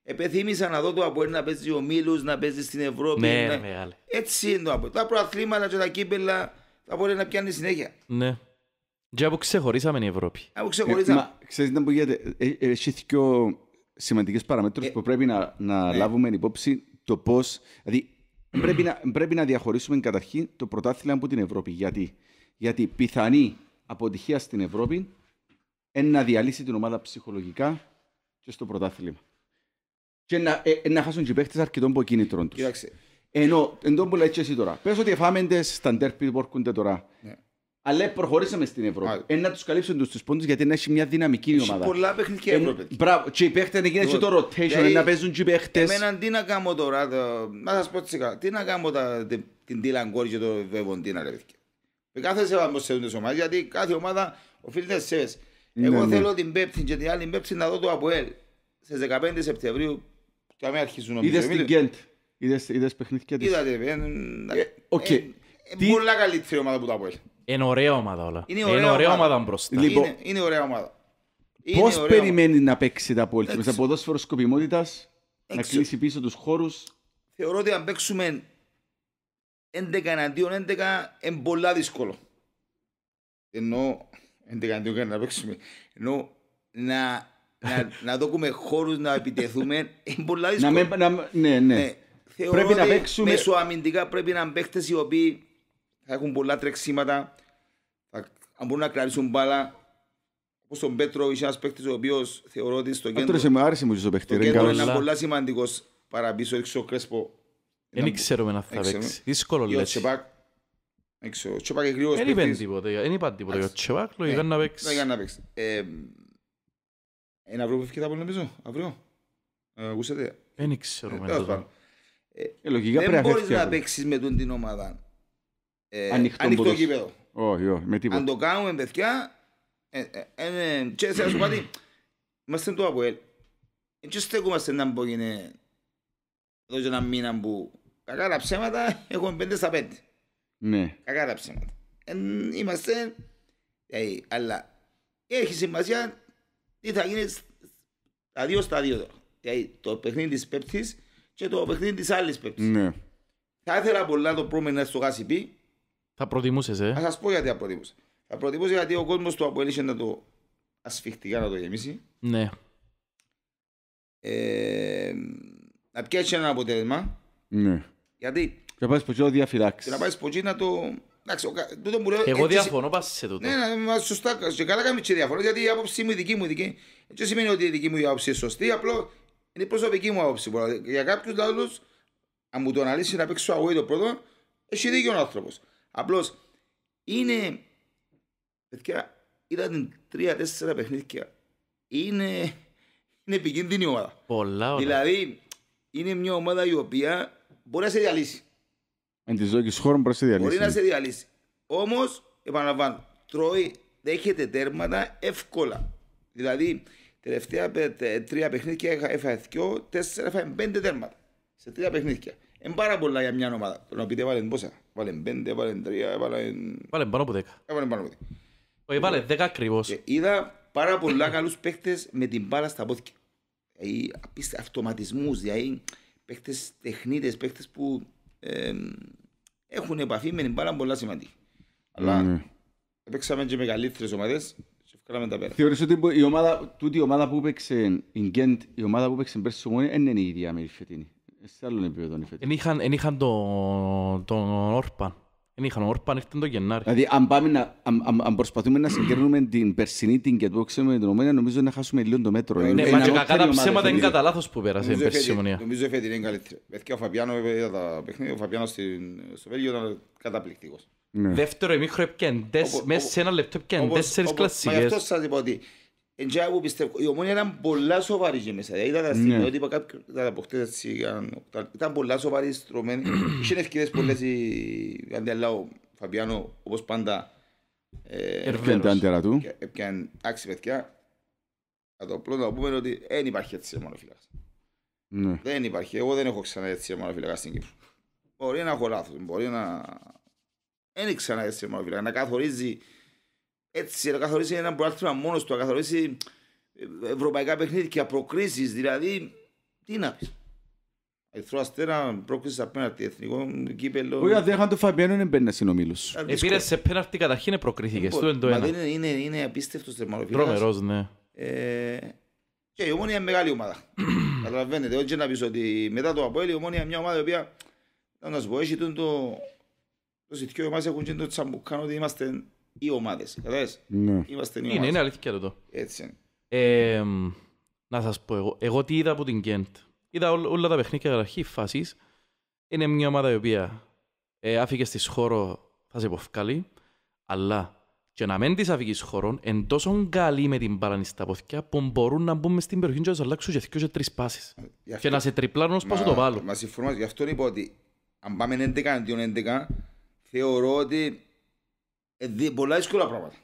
Επεθύμησα να δω το Αποέλ να παίζει ο μίλους, να παίζει στην Ευρώπη. Ναι, να... Έτσι είναι το Αποέλ. Τα προαθλήματα και τα κύπελα θα μπορεί να πιάνει συνέχεια. Ναι. Και από ξεχωρίσαμε η Ευρώπη. Από ξεχωρίσαμε. Ε, ξέρετε που ε, ε, έχει πιο σημαντικές παραμέτρους ε, που πρέπει να, να ναι. λάβουμε υπόψη το πώς δηλαδή πρέπει, να, πρέπει να διαχωρίσουμε καταρχήν το πρωτάθλημα από την Ευρώπη. Γιατί, γιατί πιθανή αποτυχία στην Ευρώπη είναι να διαλύσει την ομάδα ψυχολογικά και στο πρωτάθλημα και να, ε, ε, να χάσουν και παίχτες αρκετών από κίνητρων τους. Κοιτάξτε. Ενώ, εν τόν που λέει και εσύ τώρα, πες ότι εφάμεντες στα ντέρπι που έρχονται τώρα. Yeah. Ναι. Αλλά προχωρήσαμε στην Ευρώπη. Ε, να τους καλύψουν τους πόντους γιατί να έχει μια δυναμική έχει ομάδα. Πολλά παιχνίδια ε, Ευρώπη. Μπράβο, και οι παίχτε είναι γίνεται λοιπόν, το rotation, δηλαδή, να παίζουν και οι παίχτε. Εμένα τι να κάνω τώρα, το... να σας πω τσικά, τι να κάνω τα... την Τίλαν Κόρ και το Βεβοντίνα, ρε παιδιά. Ε, Κάθεσαι πάνω σε όλε ομάδες γιατί κάθε ομάδα οφείλεται σε ναι, Εγώ ναι, θέλω ναι. την Πέπτη και την άλλη Πέπτη να δω το Αποέλ στι 15 Σεπτεμβρίου για μένα αρχίζουν νομίζω. Είδες την Γκέντ, Είδες παιχνίδια της. Είδατε. Ε, οκ. Πολλά ε, ε, καλύτερη ομάδα που τα πω. Είναι ωραία ομάδα όλα. Είναι ωραία ομάδα μπροστά. Λοιπόν, είναι ωραία ομάδα. Πώς περιμένει να παίξει τα πόλη μέσα από δόσφαιρο σκοπιμότητας, να κλείσει πίσω τους χώρους. Θεωρώ ότι αν παίξουμε 11 εναντίον 11 είναι πολύ δύσκολο. Ενώ 11 εναντίον να παίξουμε. Ενώ να να, να δώκουμε χώρους να επιτεθούμε. Είναι πολύ δύσκολο. Να, να, ναι, ναι. Θεωρώ πρέπει ότι να παίξουμε... αμυντικά πρέπει να είναι οι οποίοι θα έχουν πολλά τρεξίματα, θα, αν μπορούν να κρατήσουν μπάλα. Όπως τον Πέτρο, είσαι ένας παίχτη ο οποίος θεωρώ ότι στο κέντρο... Άτρεσε άρεσε μου ο παίχτη. Είναι κέντρο είναι πολύ σημαντικός παραπίσω, έξω Κρέσπο. Δεν ξέρουμε να θα παίξει. Ναι. Δύσκολο λες. Τσεπάκ Δεν είπαν τίποτα, δεν είπαν τίποτα. Ο Τσεπάκ λογικά ναι. να παίξει. Ε, ένα αύριο που ε, τα πολύ νομίζω, αύριο. Ακούσατε. Δεν ξέρω με το ε, ε, Λογικά Δεν μπορείς να παίξεις με τον την ομάδα. Ανοιχτό κήπεδο. Όχι, όχι, με τίποτα. Αν το κάνουμε παιδιά, και θα σου πάτη, είμαστε το ΑΠΟΕΛ. Και στέκομαστε να μπω είναι εδώ και ένα μήνα που κακά τα ψέματα έχουμε πέντε στα πέντε. Ναι. Κακά τα ψέματα. Είμαστε, αλλά έχει σημασία τι θα γίνει στα δύο στα δύο εδώ, Δηλαδή το παιχνίδι της Πέπτης και το παιχνίδι της άλλης Πέπτης. Ναι. Θα ήθελα πολύ να το πρόβλημα να στο πει. Θα προτιμούσες, ε. Θα σας πω γιατί θα προτιμούσε. Θα προτιμούσε γιατί ο κόσμος του αποέλυσε να το ασφιχτικά να το γεμίσει. Ναι. Ε, να πιάσει ένα αποτέλεσμα. Ναι. Γιατί. Και να πάει σποτζή να διαφυλάξει. να πάει σποτζή να το. Εγώ διαφωνώ πάση σε τούτο. Ναι, ναι σωστά. Και καλά κάνουμε και διαφωνώ, γιατί η άποψή μου η δική μου. Δεν σημαίνει ότι η δική μου άποψη είναι σωστή, απλώ είναι η προσωπική μου άποψη. Για κάποιους άλλους, αν μου το αναλύσεις να παίξω αγώδι το πρώτο, έχει δίκιο ο άνθρωπος. Απλώς, είναι... την ήταν τρία-τέσσερα παιχνίδια. Είναι, είναι επικίνδυνη ομάδα. Πολλά ωραία. Δηλαδή, είναι μια ομάδα η οποία μπορεί να σε διαλύσει. Εν της ζωή και χώρο μπορεί να ναι. σε διαλύσει. Μπορεί να σε διαλύσει. Όμως, επαναλαμβάνω, τρώει, δέχεται τέρματα εύκολα. Δηλαδή, τελευταία τρία παιχνίδια έφαγε δυο, τέσσερα έφαγε πέντε τέρματα. Σε τρία παιχνίδια. Είναι πάρα πολλά για μια ομάδα. Το να πείτε βάλε πόσα. Βάλε πέντε, βάλε τρία, βάλε. Βάλε πάνω από δέκα. Βάλε πάνω από δέκα. Όχι, ε, βάλε δέκα ακριβώς. Είδα πάρα πολλά καλούς παίχτε με την μπάλα στα πόδια. Δηλαδή, αυτοματισμούς, δηλαδή παίχτε τεχνίτε, παίχτε που ε, έχουν επαφή με την πάρα πολλά σημαντική. Αλλά ναι, ναι. έπαιξαμε και με καλύτερες ομάδες και τα πέρα. Θεωρείς ότι η ομάδα, τούτη η ομάδα που έπαιξε η Γκέντ, η ομάδα που έπαιξε πέρσι δεν είναι η ίδια με η φετινή. Σε άλλον επίπεδο η φετινή. Εν είχαν, τον Όρπαν δεν είχαν όρπαν, ήρθαν το Γενάρη. Δηλαδή, αν, πάμε να, αν, αν προσπαθούμε να συγκρίνουμε την περσινή την και το με την Ομόνια, νομίζω να χάσουμε λίγο το μέτρο. Ε. Ναι, ε, μα και κακά τα ψέματα είναι κατά λάθος που πέρασε η περσινή. Νομίζω ότι είναι καλύτερη. Βέθηκε ο Φαπιάνο, ε, τα παιχνίδια, ο Φαπιάνο στο Βέλγιο ήταν καταπληκτικός. Ναι. Δεύτερο εμίχρο έπιαν μέσα σε ένα λεπτό έπιαν τέσσερις κλασσικές. Μα γι' αυτό σας είπα ότι Εντζά που πιστεύω, η ομόνια ήταν πολλά σοβαρή και μέσα. Δηλαδή ήταν στιγμιότυπα κάποιοι τα αποκτές ήταν πολλά σοβαρή στρωμένη. [CLEARS THROAT] Είχαν ευκαιρίες πολλές, αν δεν λάω, Φαμπιάνο, όπως πάντα, ε, Έπιαν τα αντέρα του. Έπιαν άξι παιδιά. Θα το πρώτο να πούμε ότι δεν υπάρχει έτσι μονοφυλακάς. Ναι. Δεν υπάρχει. Εγώ δεν έχω ξανά έτσι μονοφυλακά στην Κύπρο. Μπορεί να έχω λάθος, μπορεί να... Δεν ξανά έτσι μονοφυλακά. Να καθορίζει έτσι, να καθορίσει ένα προάθλημα μόνος του, να καθορίσει ε, ευρωπαϊκά παιχνίδια, και προκρίσει. Δηλαδή, τι να πεις. Ερθρό αστέρα, πρόκλησης απέναντι εθνικό κύπελο. Όχι, δεν είχαν το Φαμπιάνο, δεν μπαίνει στην ομίλους. Επήρε ε, σε πέναρτη καταρχήν, προκρίθηκε. Αυτό ε, είναι το ένα. Είναι, είναι, είναι απίστευτο θερμαλοφίλο. Τρομερός, ναι. Ε, και η ομόνια είναι μεγάλη ομάδα. [CLEARS THROAT] Καταλαβαίνετε, όχι να πεις ότι μετά το Αποέλ, η ομόνια είναι μια ομάδα η οποία. Να σου πω, έχει το. Το ζητιό μας έχουν γίνει το τσαμπουκάνο ότι είμαστε οι ομάδες. Ναι. Είμαστε οι ομάδες. Είναι, αλήθεια το. Έτσι είναι. Ε, να σας πω εγώ, εγώ τι είδα από την Κέντ. Είδα όλα τα παιχνίδια αρχή φάσης. Είναι μια ομάδα η οποία ε, άφηκες στις χώρο, θα σε υποφκάλει, αλλά και να μην της αφήκεις χώρο, εν τόσο καλή με την παρανή στα ποθιά που μπορούν να μπούμε στην περιοχή και να αλλάξουν και και τρεις πάσεις. Ε, και να σε τριπλάρουν ως πάσο το βάλω. Μα συμφωνώ, γι' αυτό είπα λοιπόν ότι αν πάμε 11 αντίον 11, θεωρώ ότι ε, πολλά δύσκολα πράγματα.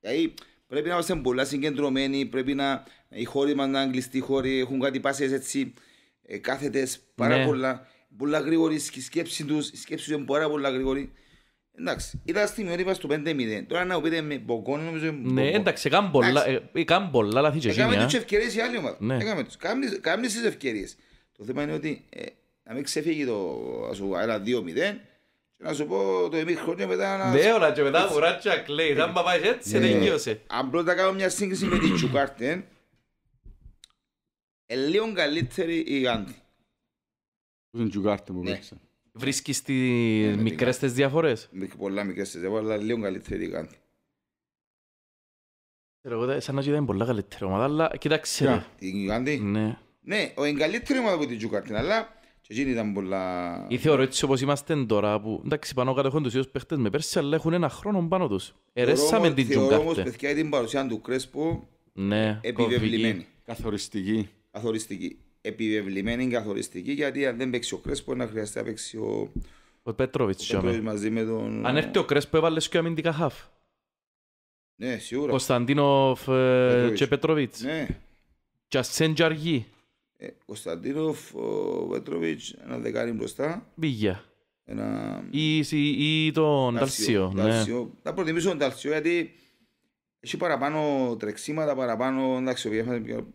Δηλαδή, πρέπει να είμαστε πολλά συγκεντρωμένοι, πρέπει να οι χώροι μας να αγγλιστεί χώροι, έχουν κάτι πάσες έτσι ε, κάθετες πάρα ναι. πολλά, πολλά γρήγορη και η σκέψη τους, η σκέψη τους είναι πάρα πολλά γρήγορη. Εντάξει, είδα στη ώρα στο 5-0, τώρα να πείτε με μπογκόν, νομίζω Ναι, εντάξει, έκαμε πολλά, ε, κάνουν πολλά λαθή και Έκαμε τις ευκαιρίες οι άλλοι ομάδες, ναι. έκαμε τους, κάμε τις ευκαιρίες. Το θέμα είναι ότι ε, να μην ξεφύγει το, 2 2-0, να σου πω το εμίχρονιο μετά να... Ναι, όλα και μετά βουράτσα κλαίει, θα μπαπάς έτσι, δεν ναι. γιώσε. Αν πρώτα κάνω μια σύγκριση με την Τσουκάρτεν, είναι λίγο καλύτερη η Γάντη. Πώς είναι η Τσουκάρτεν που παίξα. Ναι. Βρίσκεις τις ναι, μικρές τις διαφορές. Πολλά μικρές τις διαφορές, αλλά λίγο καλύτερη η Γάντη. Εγώ σαν να ήταν πολλά καλύτερη ομάδα, αλλά κοιτάξτε. Η Γάντη. Ναι, είναι καλύτερη ομάδα από την Τσουκάρτεν, αλλά και εκείνη ήταν πολλά... Ή θεωρώ έτσι όπως είμαστε τώρα που εντάξει πάνω κάτω έχουν τους ίδιους παίχτες με πέρσι αλλά έχουν ένα χρόνο πάνω τους. Ερέσαμε την Τζουγκάρτε. Θεωρώ όμως παιδιά την παρουσία του Κρέσπο ναι, επιβεβλημένη. Καθοριστική. Καθοριστική. Επιβεβλημένη καθοριστική γιατί αν δεν παίξει ο Κρέσπο να χρειαστεί να παίξει ο... Ο Πέτροβιτς. Ο Πέτροβιτς μαζί με τον... Αν έρθει ο Κρέσπο έβαλες και αμυντικά χαφ. Ναι, σίγουρα. Κωνσταντίνοφ ε, και Πέτροβιτς. Ναι. Και ασέντζαργή. Ε, Κωνσταντίνοφ, ο Βέτροβιτ, ένα δεκάρι μπροστά. Μπίγια. Ένα... Ή, ή, ή τον Ταλσίο. Ναι. Θα προτιμήσω τον Ταλσίο γιατί έχει παραπάνω τρεξίματα, παραπάνω εντάξει, ο Βίγια πιο...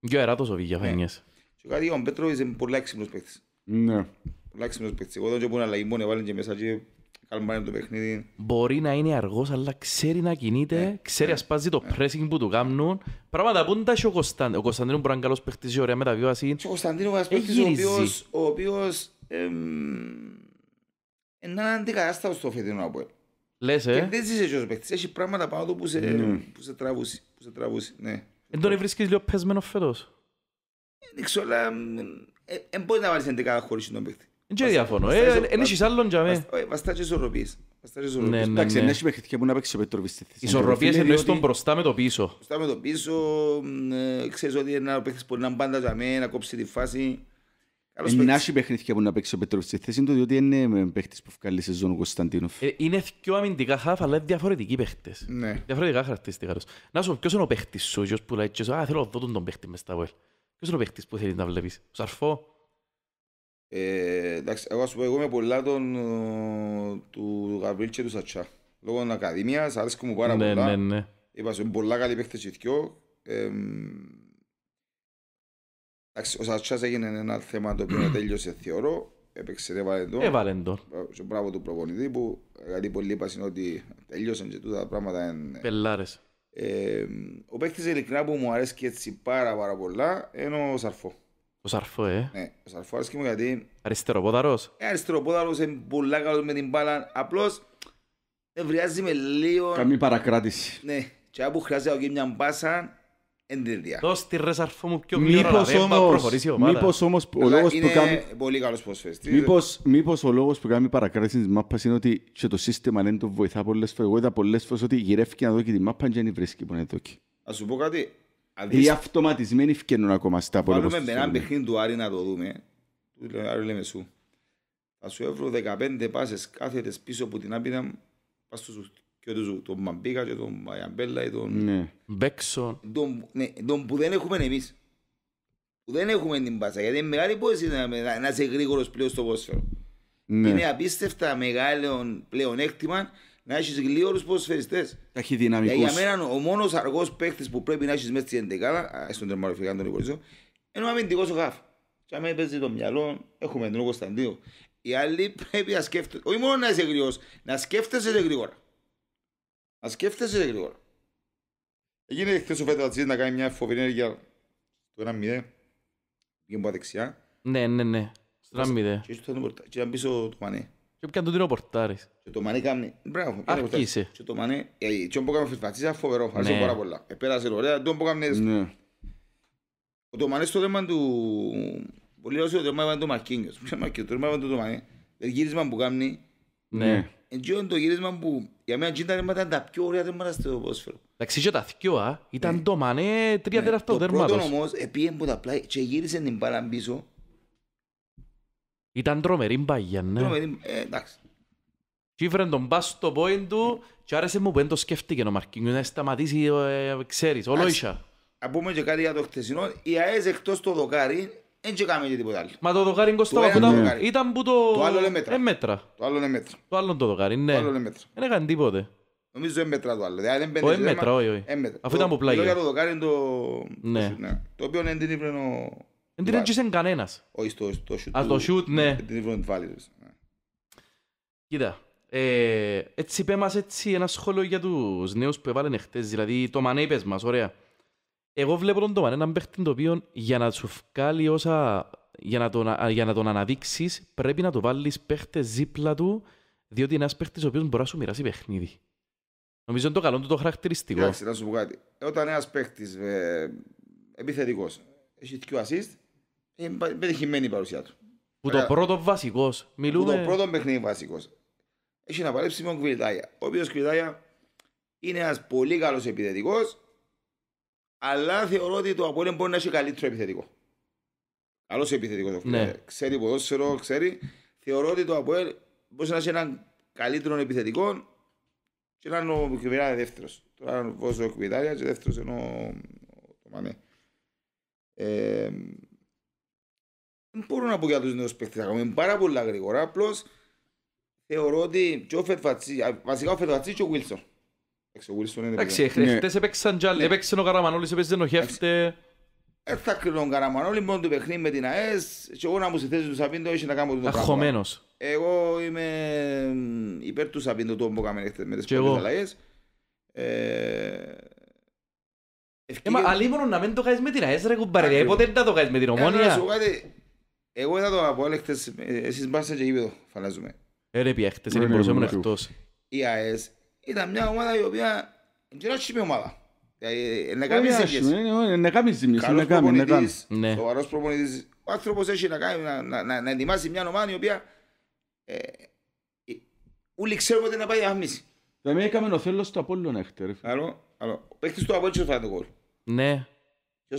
Πιο εράτος ο Βίγια ναι. φαίνεται. Και κάτι ο Πέτροβιτς είναι πολύ έξυπνος παίκτης. Ναι. Πολύ έξυπνος παίκτης. Εγώ δεν ξέρω πού να λέει, μόνο, βάλει και μέσα και το παιχνίδι. Μπορεί να είναι αργός, αλλά ξέρει να κινείται, ναι. ξέρει να σπάζει το ναι. pressing που του κάνουν. Πράγματα που δεν τα έχει ο Κωνσταντίνο. Ο Κωνσταντίνο μπορεί να είναι καλός παίχτης, ωραία μεταβίβαση. Ο Κωνσταντίνο είναι ένας παίχτη ε, ο οποίος... Είναι ένα αντικατάστατος στο φετινό από Λες, ε. Και δεν ζήσει ως παίχτης. Έχει πράγματα πάνω του που σε, mm. που σε τραβούσει. Που σε τραβούσει ναι. Εν τον βρίσκεις λίγο πεσμένος φέτος. Δεν ξέρω, αλλά. Ε, ε, μπορεί να βάλεις αντικατά χωρίς τον παίχτη. Δεν διαφωνώ. Ε, Εν έχεις άλλον για μένα. Βαστά και ισορροπείς. Ναι, ναι, Εντάξει, δεν ναι. έχει παιχνίδια που να παίξεις ο Πέτροβης στη εννοείς τον μπροστά με το πίσω. Μπροστά με το πίσω. Ε, ξέρεις ότι ένα παίχνιδι που να μπάντα για μένα, να κόψει τη φάση. Εν έχει παιχνίδια που να παίξεις ο Πέτροβης στη θέση του, διότι είναι παίχτης που βγάλει σε ζώνο Κωνσταντίνοφ. Ε, είναι πιο αμυντικά χαφ, αλλά είναι διαφορετικοί παίχτες. Διαφορετικά χαρακτηριστικά Να σου πω, ποιος είναι ο παίχτης σου, ποιος που λέει, α, θέλω να δω τον παίχτη μες στα βουέλ. Ποιος είναι ο παίχτης που θέλεις να βλέπεις, ο Σαρφό. Ε, εντάξει, εγώ σου πω, εγώ είμαι πολλά τον, του Γαβρίλ και του Σατσά. Λόγω ακαδημίας, άρεσκε μου πάρα ναι, πολλά. Ναι, ναι. Είπα σου, πολλά καλή παίχτες και δυο. Ε, εντάξει, ο Σατσάς έγινε ένα θέμα το οποίο [CLEARS THROAT] τέλειωσε, θεωρώ. Έπαιξε, ρε Βαλεντό. Ε, Βαλεντό. Και μπράβο του προπονητή που, γιατί πολλοί είναι ότι τέλειωσαν και τούτα τα πράγματα. Είναι... Ε. Πελάρες. Ε, ο παίχτης ειλικρινά που μου αρέσει και έτσι πάρα πάρα πολλά, είναι ο Σαρφό. Ο Σαρφό, ε. Ναι, ο Σαρφό αρέσκει μου γιατί... Αριστεροπόδαρος. Ε, αριστεροπόδαρος, είναι πολλά καλός με την μπάλα. Απλώς ευριάζει με λίγο... Καμή παρακράτηση. Ναι, και όπου χρειάζεται και μια μπάσα, εντυρδιά. Δώσ' τη ρε Σαρφό μου πιο μήπως γρήγορα, προχωρήσει η ομάδα. Μήπως όμως ο λόγος που κάνει... πολύ καλός προσφεστής. Μήπως, μήπως ο λόγος που κάνει παρακράτηση της μάπας είναι ότι και το σύστημα δεν το βοηθά πολλές φορές. Εγώ είδα πολλές φορές ότι γυρεύει να δω και τη μάπα και βρίσκει που Ας σου πω κάτι, οι αυτοματισμένοι φκένουν ακόμα στα πολλά. Βάλουμε με έναν παιχνίδι του Άρη να το δούμε. Του λέω, Άρη λέμε σου. Θα σου έβρω 15 πάσες κάθετες πίσω από την άπειρα. Πας στο και τον το Μαμπίκα και τον Μαϊαμπέλα ή τον... Ναι. Μπέξο. Τον, ναι, τον που δεν έχουμε εμείς. Που δεν έχουμε την πάσα. Γιατί είναι μεγάλη υπόθεση να, να, να είσαι γρήγορος πλέον στο πόσφαιρο. Ναι. Είναι απίστευτα μεγάλο πλεονέκτημα να έχεις γλίωρου ποδοσφαιριστέ. Ταχυδυναμικού. Ε, για μένα ο μόνος αργός παίχτης που πρέπει να έχεις μέσα στην Εντεκάδα, στον τερμαροφυγά τον Ιωκορτζό, είναι ο αμυντικός ο Γαφ. Και άμα παίζει το μυαλό, έχουμε τον Κωνσταντίνο. Οι άλλοι πρέπει να σκέφτονται, όχι μόνο να είσαι γρήγορο, να σκέφτεσαι γρήγορα. Να σκέφτεσαι γρήγορα. Έγινε χθες ο Φέτρατσί να κάνει μια φοβερή ενέργεια στο 1-0. Γίνει από δεξιά. Ναι, ναι, ναι. Στο 1-0. Και ήρθε πίσω του Μανέ. Και πιάνε τον ροπορτάρεις. Και το μανί κάνει... Μπράβο. Αρχίσε. Και το μανί... Τι όμπο κάνει φυσφατσίσα φοβερό. Άρεσε ναι. πάρα πολλά. Επέρασε ωραία. Τι όμπο κάνει... Ο το μανί στο θέμα του... Πολύ ωραίο το μάνι του Μαρκίνιος. Ποιο Μαρκίνιος, το μάνι του Τομανέ. Το γύρισμα που κάνει... Ναι. Εντζιόν το γύρισμα που για μένα τζίντα ρέματα ήταν τα πιο ωραία τέρματα στο ποσφαιρό. Εντάξει και τα θυκιό, α. Ήταν ναι. το μανέ τρία ναι. τέρα αυτό Το πρώτο όμως επίεμ που τα πλάι και γύρισε την παραμπίσω ήταν τρομερή μπαγιά, ναι. Τρομερή, ε, εντάξει. Και ήφερε τον πας στο πόιν του και άρεσε μου που δεν το σκέφτηκε ο Μαρκίνγκ να σταματήσει, ε, ε, ξέρεις, όλο είσαι. Να πούμε και κάτι για το χτεσινό. Η ΑΕΣ εκτός το δοκάρι, δεν και κάνει τίποτα άλλο. Μα το δοκάρι Κωστάβα που ήταν, ήταν που το... Το άλλο είναι μέτρα. Ε, μέτρα. Το άλλο είναι μέτρα. Το άλλο το δοκάρι, ναι. Το άλλο είναι μέτρα. Δεν έκανε τίποτε. Νομίζω είναι μέτρα το άλλο. Δηλαδή, δεν ο είναι μέτρα, όχι, όχι. Αφού ήταν που πλάγια. Το δοκάρι είναι το... Ναι. Το ναι. οποίο είναι την ήπρενο δεν την έτυχε κανένας. Όχι στο, shoot. Α, το shoot, ναι. Δεν την βρουν ναι. Κοίτα, ε, έτσι είπε μας έτσι ένα σχόλιο για τους νέους που έβαλαν χτες. Δηλαδή το Μανέ είπες μας, ωραία. Εγώ βλέπω τον Τόμαν, έναν παίχτη το οποίο για να σου βγάλει όσα... Για να, τον, για αναδείξεις πρέπει να του βάλεις παίχτες ζύπλα του διότι είναι ένας παίχτης ο οποίος μπορεί να σου μοιράσει παιχνίδι. Νομίζω είναι το καλό του το χαρακτηριστικό. Εντάξει, να σου πω κάτι. Όταν ένας παίχτης ε, επιθετικός έχει δύο assist, είναι πετυχημένη η παρουσία του. Που Άρα, το πρώτο βασικός. Μιλούμε... Που το πρώτο παιχνίδι βασικός. Έχει να παλέψει με τον Κβιλτάγια. Ο οποίος Κβιλτάγια είναι ένας πολύ καλός επιθετικός, αλλά θεωρώ ότι το Απόλυν μπορεί να έχει καλύτερο επιθετικό. Καλός επιθετικός. Ναι. Ξέρει ποδόσφαιρο, ξέρει. Θεωρώ ότι το Απόλυν μπορεί να έχει έναν καλύτερο επιθετικό και να είναι ο Κβιλτάγια δεύτερος. Τώρα είναι ο Κβιλτάγια και δεύτερος ενώ το Ε, μπορώ να πω για τους νέους παίκτες ακόμη, είναι πάρα πολλά γρήγορα. Απλώς θεωρώ ότι και ο Φετφατσί, βασικά ο Φετφατσί και ο Βίλσον. Εντάξει, χτες ναι. έπαιξαν ναι. έπαιξαν ο Καραμανόλης, έπαιξαν ο Χέφτε. Έρθα ε, κρίνω Καραμανόλη, μόνο το παιχνίδι με την ΑΕΣ και εγώ να μου στη θέση του Σαπίντο είχε να κάνω το πράγμα. Αχωμένος. Εγώ είμαι υπέρ του Σαπίντο το που έκαμε με τις πρώτες αλλαγές. Ε, ε, μα αλλήμωνο να μην το κάνεις με την ΑΕΣ ρε κουμπάρια, ποτέ δεν θα το κάνεις με την Ομόνια. Εγώ είδα το Αποέλ χτες, ε, εσείς μπάστε και γήπεδο, φαλάζουμε. Ρε πιέχτες, είναι μπορούσαμε να εκτός. Η ΑΕΣ ήταν μια ομάδα η οποία είναι μια ομάδα. Δηλαδή, είναι ε, Είναι Ο άνθρωπος έχει να, κάνει, να, να, να ετοιμάσει μια ομάδα η οποία ε, ε όλοι να πάει άμυση. Είναι έκαμε ο θέλος του Απόλλωνα ναι. το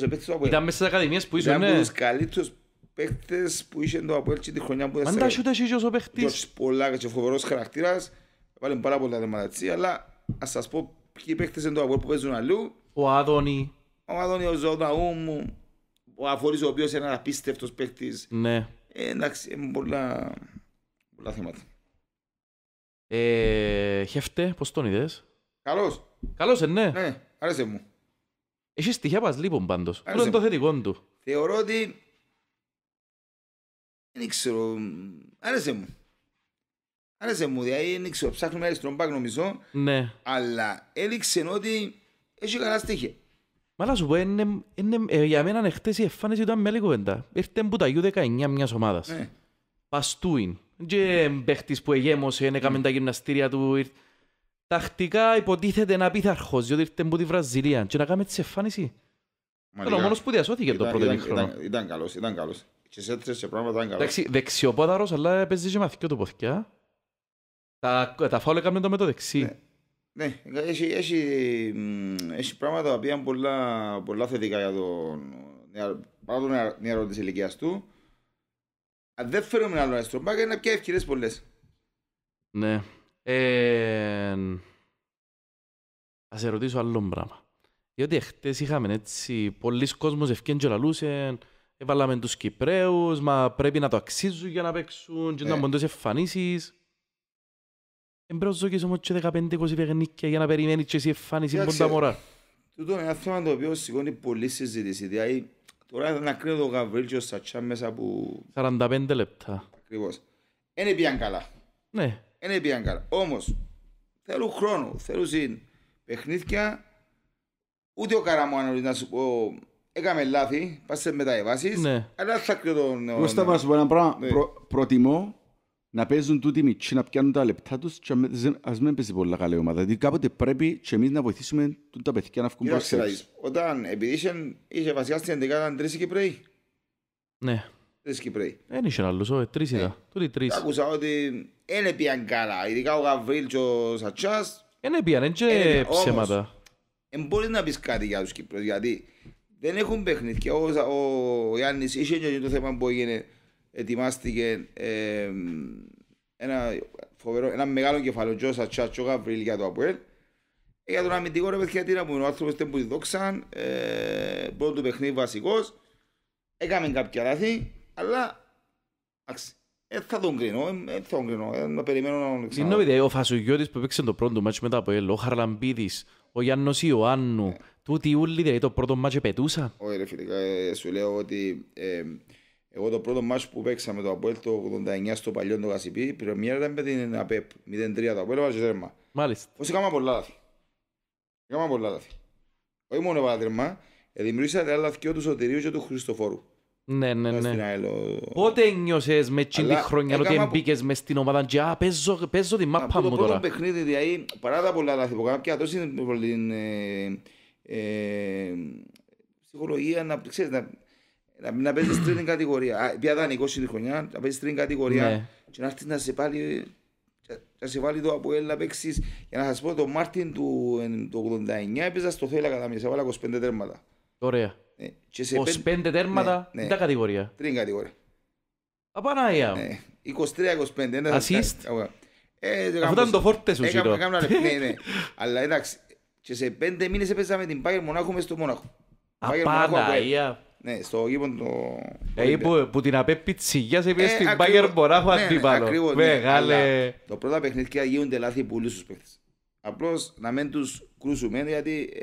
παίκτες που είχε το Αποέλ και τη χρονιά που δεν ήταν Γιώργος πολλά και φοβερός χαρακτήρας Βάλει πάρα πολλά θέματα έτσι, αλλά ας σας πω ποιοι παίκτες είναι το Αποέλ που παίζουν αλλού Ο Άδωνη Ο Άδωνη, ο μου. ο Αφορής ο οποίος είναι ένα απίστευτος παίκτης Ναι ε, Εντάξει, είναι πολλά, πολλά θέματα ε, χεύτε, πώς τον είδες Καλός Καλός, ε, ναι Ναι, άρεσε μου έχεις στοιχεία μας λοιπόν πάντως. Πού είναι το θετικό του. Θεωρώ ότι δεν ξέρω, άρεσε μου. Άρεσε μου, δηλαδή δεν ξέρω, ψάχνουμε αριστερό μπακ νομίζω. Ναι. Αλλά έδειξε ότι έχει καλά στοιχεία. Μα σου πω, είναι, είναι, ε, για μένα χτες η εμφάνιση ήταν με άλλη κουβέντα. Ήρθε που τα U19 μιας ομάδας. Ναι. Παστούιν. Και παίχτης που εγέμωσε, έκαμε ναι. τα γυμναστήρια του. Ήρθε... Τακτικά υποτίθεται να πειθαρχός, διότι ήρθε από τη Βραζιλία. Και να κάνει τη εμφάνιση. Ήταν ο μόνος που διασώθηκε το πρώτο χρόνο. Ήταν, ήταν, ήταν καλός, ήταν καλός. Και σε τέτοια πράγματα ήταν καλά. Εντάξει, δεξιοπόδαρος, αλλά παίζει και μαθηκό του ποθιά. Τα, τα φάουλ κάνουν το με το δεξί. Ναι. Ναι, έχει, έχει, έχει πράγματα που είναι πολλά, πολλά θετικά για τον, παρά τον νεαρό της ηλικίας του. Αν δεν φέρουμε άλλο ένα στρομπάκα, είναι πια ευκαιρίες πολλές. Ναι. Ε, σε ρωτήσω άλλο πράγμα. Διότι χτες είχαμε έτσι, πολλοί κόσμος ευκέντζελαλούσαν, λαλούσαν, Έβαλαμε τους Κυπρέους, μα πρέπει να το αξίζουν για να παίξουν και να ε. μοντώσουν εμφανίσεις. Εμπρόζοκες όμως και 15-20 παιχνίκια για να περιμένεις και εσύ εμφάνιση από τα μωρά. Τούτο είναι ένα θέμα το οποίο σηκώνει πολύ συζήτηση. Δηλαδή, τώρα να κρίνω τον Γαβρίλ και ο Σατσά μέσα από... 45 λεπτά. Ακριβώς. Είναι πιαν καλά. Ναι. Είναι πιαν καλά. Όμως, θέλουν χρόνο, θέλουν Παιχνίδια, ούτε ο Καραμάνος να σου πω Έκαμε λάθη, πάσε πας σε μεταεβάσεις, ναι. αλλά θα κρυωτώ... Εγώ στα βάζω ένα πράγμα, ναι. Προ, προτιμώ να παίζουν τούτοι μητσί, να πιάνουν τα λεπτά τους και ας μην παίζει πολλά καλή ομάδα. Δηλαδή κάποτε πρέπει και εμείς να βοηθήσουμε τα παιδιά να βγουν προς έξω. Όταν επειδή είχε βασικά στην αντικά, ήταν τρεις Κυπρέοι. Ναι. Τρεις Κυπρέοι. Δεν είχε άλλους, όχι, τρεις είδα. Ναι. Τούτοι τρεις. Άκουσα ότι δεν έπιαν καλά, ειδικά ο Γαβρίλ και ο Σατσάς. Δεν έπιαν, δεν και ε, ψέματα. Δεν μπορείς να πεις κάτι για τους Κυπρέους, γιατί δεν έχουν παιχνίδια. Ο, ο Γιάννης είχε και το θέμα που έγινε, ετοιμάστηκε ε, ένα, φοβερό, ένα μεγάλο κεφάλαιο Τζο Τσάτσο Γαβρίλ για το Αποέλ. Ε, για τον αμυντικό ρε παιδιά, τι να πούμε, ο άνθρωπος δεν που τη ε, πρώτο του παιχνίδι βασικός, έκαμε κάποια λάθη, αλλά ε, θα τον κρίνω, ε, ε, θα τον κρίνω, ε, να περιμένω να τον ξανά. Είναι ο Φασουγιώτης που παίξε το πρώτο μάτσο μετά από ελ, ο Χαρλαμπίδης, ο Γιάννος Ιωάννου, ε. Τούτη ούλη, δηλαδή το πρώτο μάτσο πετούσα. Όχι ρε φίλε, ε, σου λέω ότι ε, εγώ το πρώτο μάτσο που παίξαμε το Αποέλ το 89 στο παλιό το Κασιπί, πρεμιέρα ήταν με την ΑΠΕΠ, 0-3 το Αποέλ, βάζει τέρμα. Μάλιστα. Πώς έκανα πολλά λάθη. Έκανα πολλά λάθη. Όχι μόνο βάζει τέρμα, ε, δημιουργήσα τα λάθη του Σωτηρίου και του Χριστοφόρου. Ναι, ναι, ναι. Πότε νιώσες με την χρονιά ότι μπήκες μες στην ομάδα και α, παίζω, παίζω την μάπα μου τώρα. Από το πρώτο παιχνίδι, δηλαδή, παρά τα πολλά λάθη που έκανα, πια τόσο είναι ε, ε, ψυχολογία, να, ξέρεις, να, να, να παίζεις τρίτη κατηγορία. Πια ήταν 20 τη χρονιά, να παίζεις τρίτη κατηγορία ναι. και να έρθεις να σε πάλι θα σε βάλει το Αποέλ να παίξεις. Για να σας πω, το Μάρτιν του το 89 έπαιζα στο Θέλα κατά μία, σε βάλα 25 τέρματα. Ωραία. Ναι. σε 25 τέρματα, ναι, ναι. τα κατηγορία. τρια κατηγορία. Απαναία. Ναι. 23-25. Ασίστ. Ε, Αφού ήταν το φόρτε σου, ε, Σιρό. Ναι, ναι. [LAUGHS] Αλλά εντάξει, και σε πέντε μήνες έπαιζα με την Πάγερ Μονάχου μες στο Μονάχου. Απαναία. Ναι, στο γήπον το... Ε, που, που την απέπη σε έπιες ε, στην Πάγερ Μονάχο ναι, αντίπαλο. Ναι, Μεγάλε. Το πρώτο παιχνίδι γίνονται λάθη πολύ στους παίχτες. Απλώς να μην τους κρούσουμε γιατί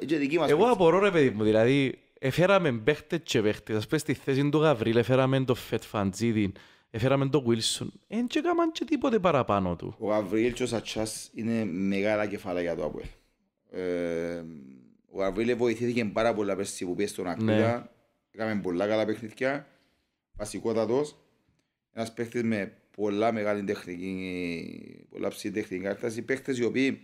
ε, και δική μας Εγώ απορώ ρε παιδί μου, δηλαδή έφεραμε παίχτες και παίχτες. Ας πες στη θέση του Γαβρίλ, έφεραμε το Φετφαντζίδιν, έφεραμε τον Βίλσον. Εν έκαναν και τίποτε παραπάνω του. Ο Γαβρίλ και ο Σατσάς είναι μεγάλα κεφάλαια για το Αποέλ. Ε, ο Αβίλε βοηθήθηκε πάρα πολλά πέρσι που πήγε στον Ακτήρα. Ναι. Έκαμε πολλά καλά παιχνίδια. Βασικότατος. Ένας παίχτης με πολλά μεγάλη τεχνική, πολλά ψηλή τεχνική κατάσταση. Παίχτες οι οποίοι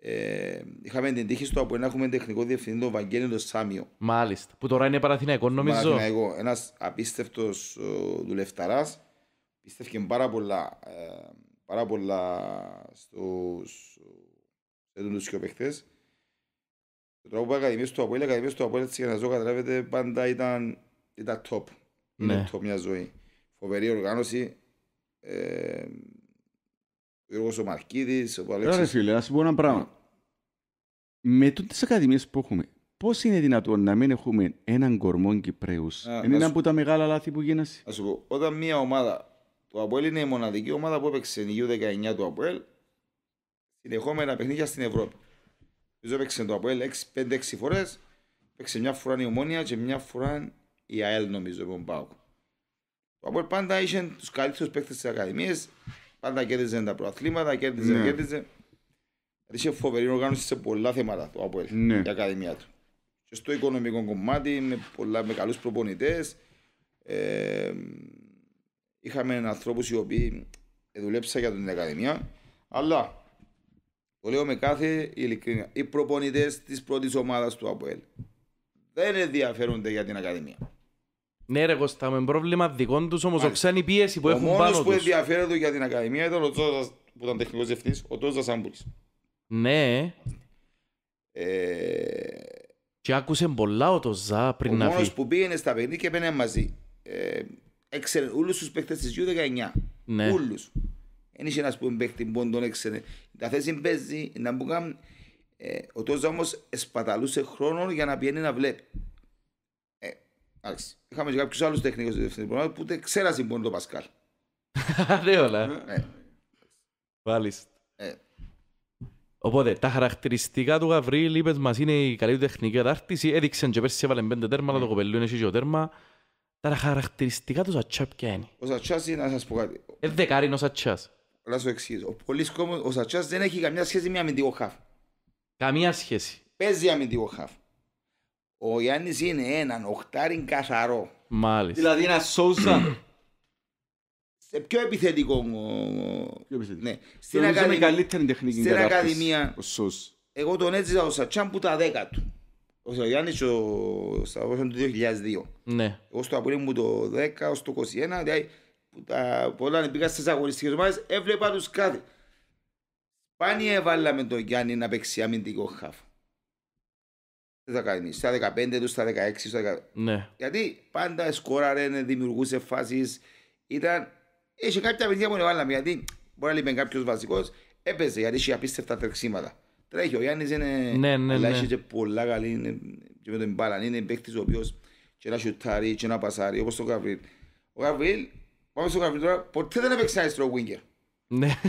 ε, είχαμε την τύχη στο από να έχουμε τεχνικό διευθυντή τον Βαγγέλη τον Σάμιο. Μάλιστα. Που τώρα είναι Παραθυναϊκό, νομίζω. Παραθυναϊκό. Ένας απίστευτος δουλευταράς. Πίστευκε πάρα πολλά, ε, πάρα πολλά στους παίχτε τρόπο που ακαδημίες του Αποέλ, ακαδημίες του Αποέλ, έτσι για να ζω καταλάβετε, πάντα ήταν, ήταν top. Ναι. Είναι top μια ζωή. Φοβερή οργάνωση. Ε, ο Γιώργος ο Μαρκίδης, ο Παλέξης. Ρε φίλε, ας πω ένα πράγμα. Με τις ακαδημίες που έχουμε, Πώς είναι δυνατόν να μην έχουμε έναν κορμό Κυπραίου, Είναι ένα από τα μεγάλα λάθη που γίνασαι. Α σου πω, όταν μια ομάδα, το Αποέλ είναι η μοναδική ομάδα που έπαιξε η U19 του Αποέλ, συνεχόμενα παιχνίδια στην Ευρώπη. Νομίζω έπαιξε το Αποέλ 5-6 φορές. Έπαιξε μια φορά η Ομόνια και μια φορά η ΑΕΛ νομίζω τον Πάουκ. Το Αποέλ πάντα είχε τους καλύτερους παίκτες της Ακαδημίας. Πάντα κέρδιζε τα προαθλήματα, κέρδιζε, ναι. κέρδιζε. Δηλαδή είχε φοβερή οργάνωση σε πολλά θέματα το Αποέλ, ναι. η Ακαδημία του. Και στο οικονομικό κομμάτι με, πολλά, με καλούς προπονητές. Ε, είχαμε ανθρώπους οι οποίοι δουλέψαν για την Ακαδημία. Αλλά το λέω με κάθε ειλικρίνεια. Οι προπονητές της πρώτης ομάδας του ΑΠΟΕΛ δεν ενδιαφέρονται για την Ακαδημία. Ναι, ρε Κώστα, με πρόβλημα δικών τους όμως οξάνει πίεση που έχουν πάνω του. Ο μόνο που ενδιαφέρονται για την Ακαδημία ήταν ο Τζόζα που ήταν τεχνικός διευθυντής, ο Τζόζα Σάμπουλη. Ναι. Ε... Και άκουσε πολλά ο Τζόζα πριν να φύγει. Ο μόνο που πήγαινε στα παιχνίδια και πήγαινε μαζί. Ε, Όλους τους παίχτε τη U19. Ναι. Όλους. Δεν είχε ένας που παίχτη που τον έξερε. Τα θέση παίζει να μου κάνει... Ε, ο Τόζα όμως σπαταλούσε χρόνο για να πιένει να βλέπει. Ε, άξι. Είχαμε και κάποιους άλλους τεχνικούς διευθυντές που ούτε ξέρασε πού είναι το Πασκάλ. Ναι [LAUGHS] όλα. Ε, Βάλεις. Ε. Οπότε, τα χαρακτηριστικά του Γαβρίλ, είπες μας, είναι η καλή του τεχνική κατάρτιση. Έδειξαν και πέρσι έβαλε πέντε τέρμα, αλλά το ε. κοπελού είναι και τέρμα. Τα χαρακτηριστικά του Σατσά ποια είναι. Ο Σατσάς είναι, να σας πω κάτι. Ε, δεκάρι είναι ο Σατσάς. Να σου εξηγήσω. Ο πολλής κόσμος, ο Σατσάς δεν έχει καμιά σχέση με αμυντικό χαφ. Καμία σχέση. Παίζει αμυντικό χαφ. Ο Γιάννης είναι έναν οχτάριν καθαρό. Μάλιστα. Δηλαδή ένα Σόουσα. [CLEARS THROAT] Σε πιο επιθετικό. Πιο επιθετικό. Ναι. Στην, ακαδη... καλύτερη τεχνική Στην Ακαδημία. Ο Σούς. Εγώ τον έτσιζα ο Σατσάν που τα δέκα του. Ο Γιάννης ο Σταυρός του 2002. Ναι. Εγώ στο Απολύν μου το 10, στο 21, δηλαδή που, τα, που πήγα στις αγωνιστικές ομάδες έβλεπα τους κάτι. Πάνια έβαλαμε τον Γιάννη να παίξει αμυντικό χάφ. στα 15 του, στα 16 στα 16. Ναι. Γιατί πάντα σκόραρε, ναι, δημιουργούσε φάσεις. Ήταν... Έχει κάποια παιδιά που έβαλαμε γιατί μπορεί να λείπει κάποιος βασικός. Έπαιζε γιατί είχε απίστευτα τρεξίματα. Τρέχει ο Γιάννης είναι... Ναι, ναι, ναι. είχε και πολλά καλή είναι... και με τον Μπάλαν. Είναι παίκτης ο οποίος και να σιουτάρει και να πασάρει όπως το Γαβρίλ. Ο Γαβρίλ πάμε στο τώρα. ποτέ δεν έπαιξε ένα αριστερό winger. Ναι.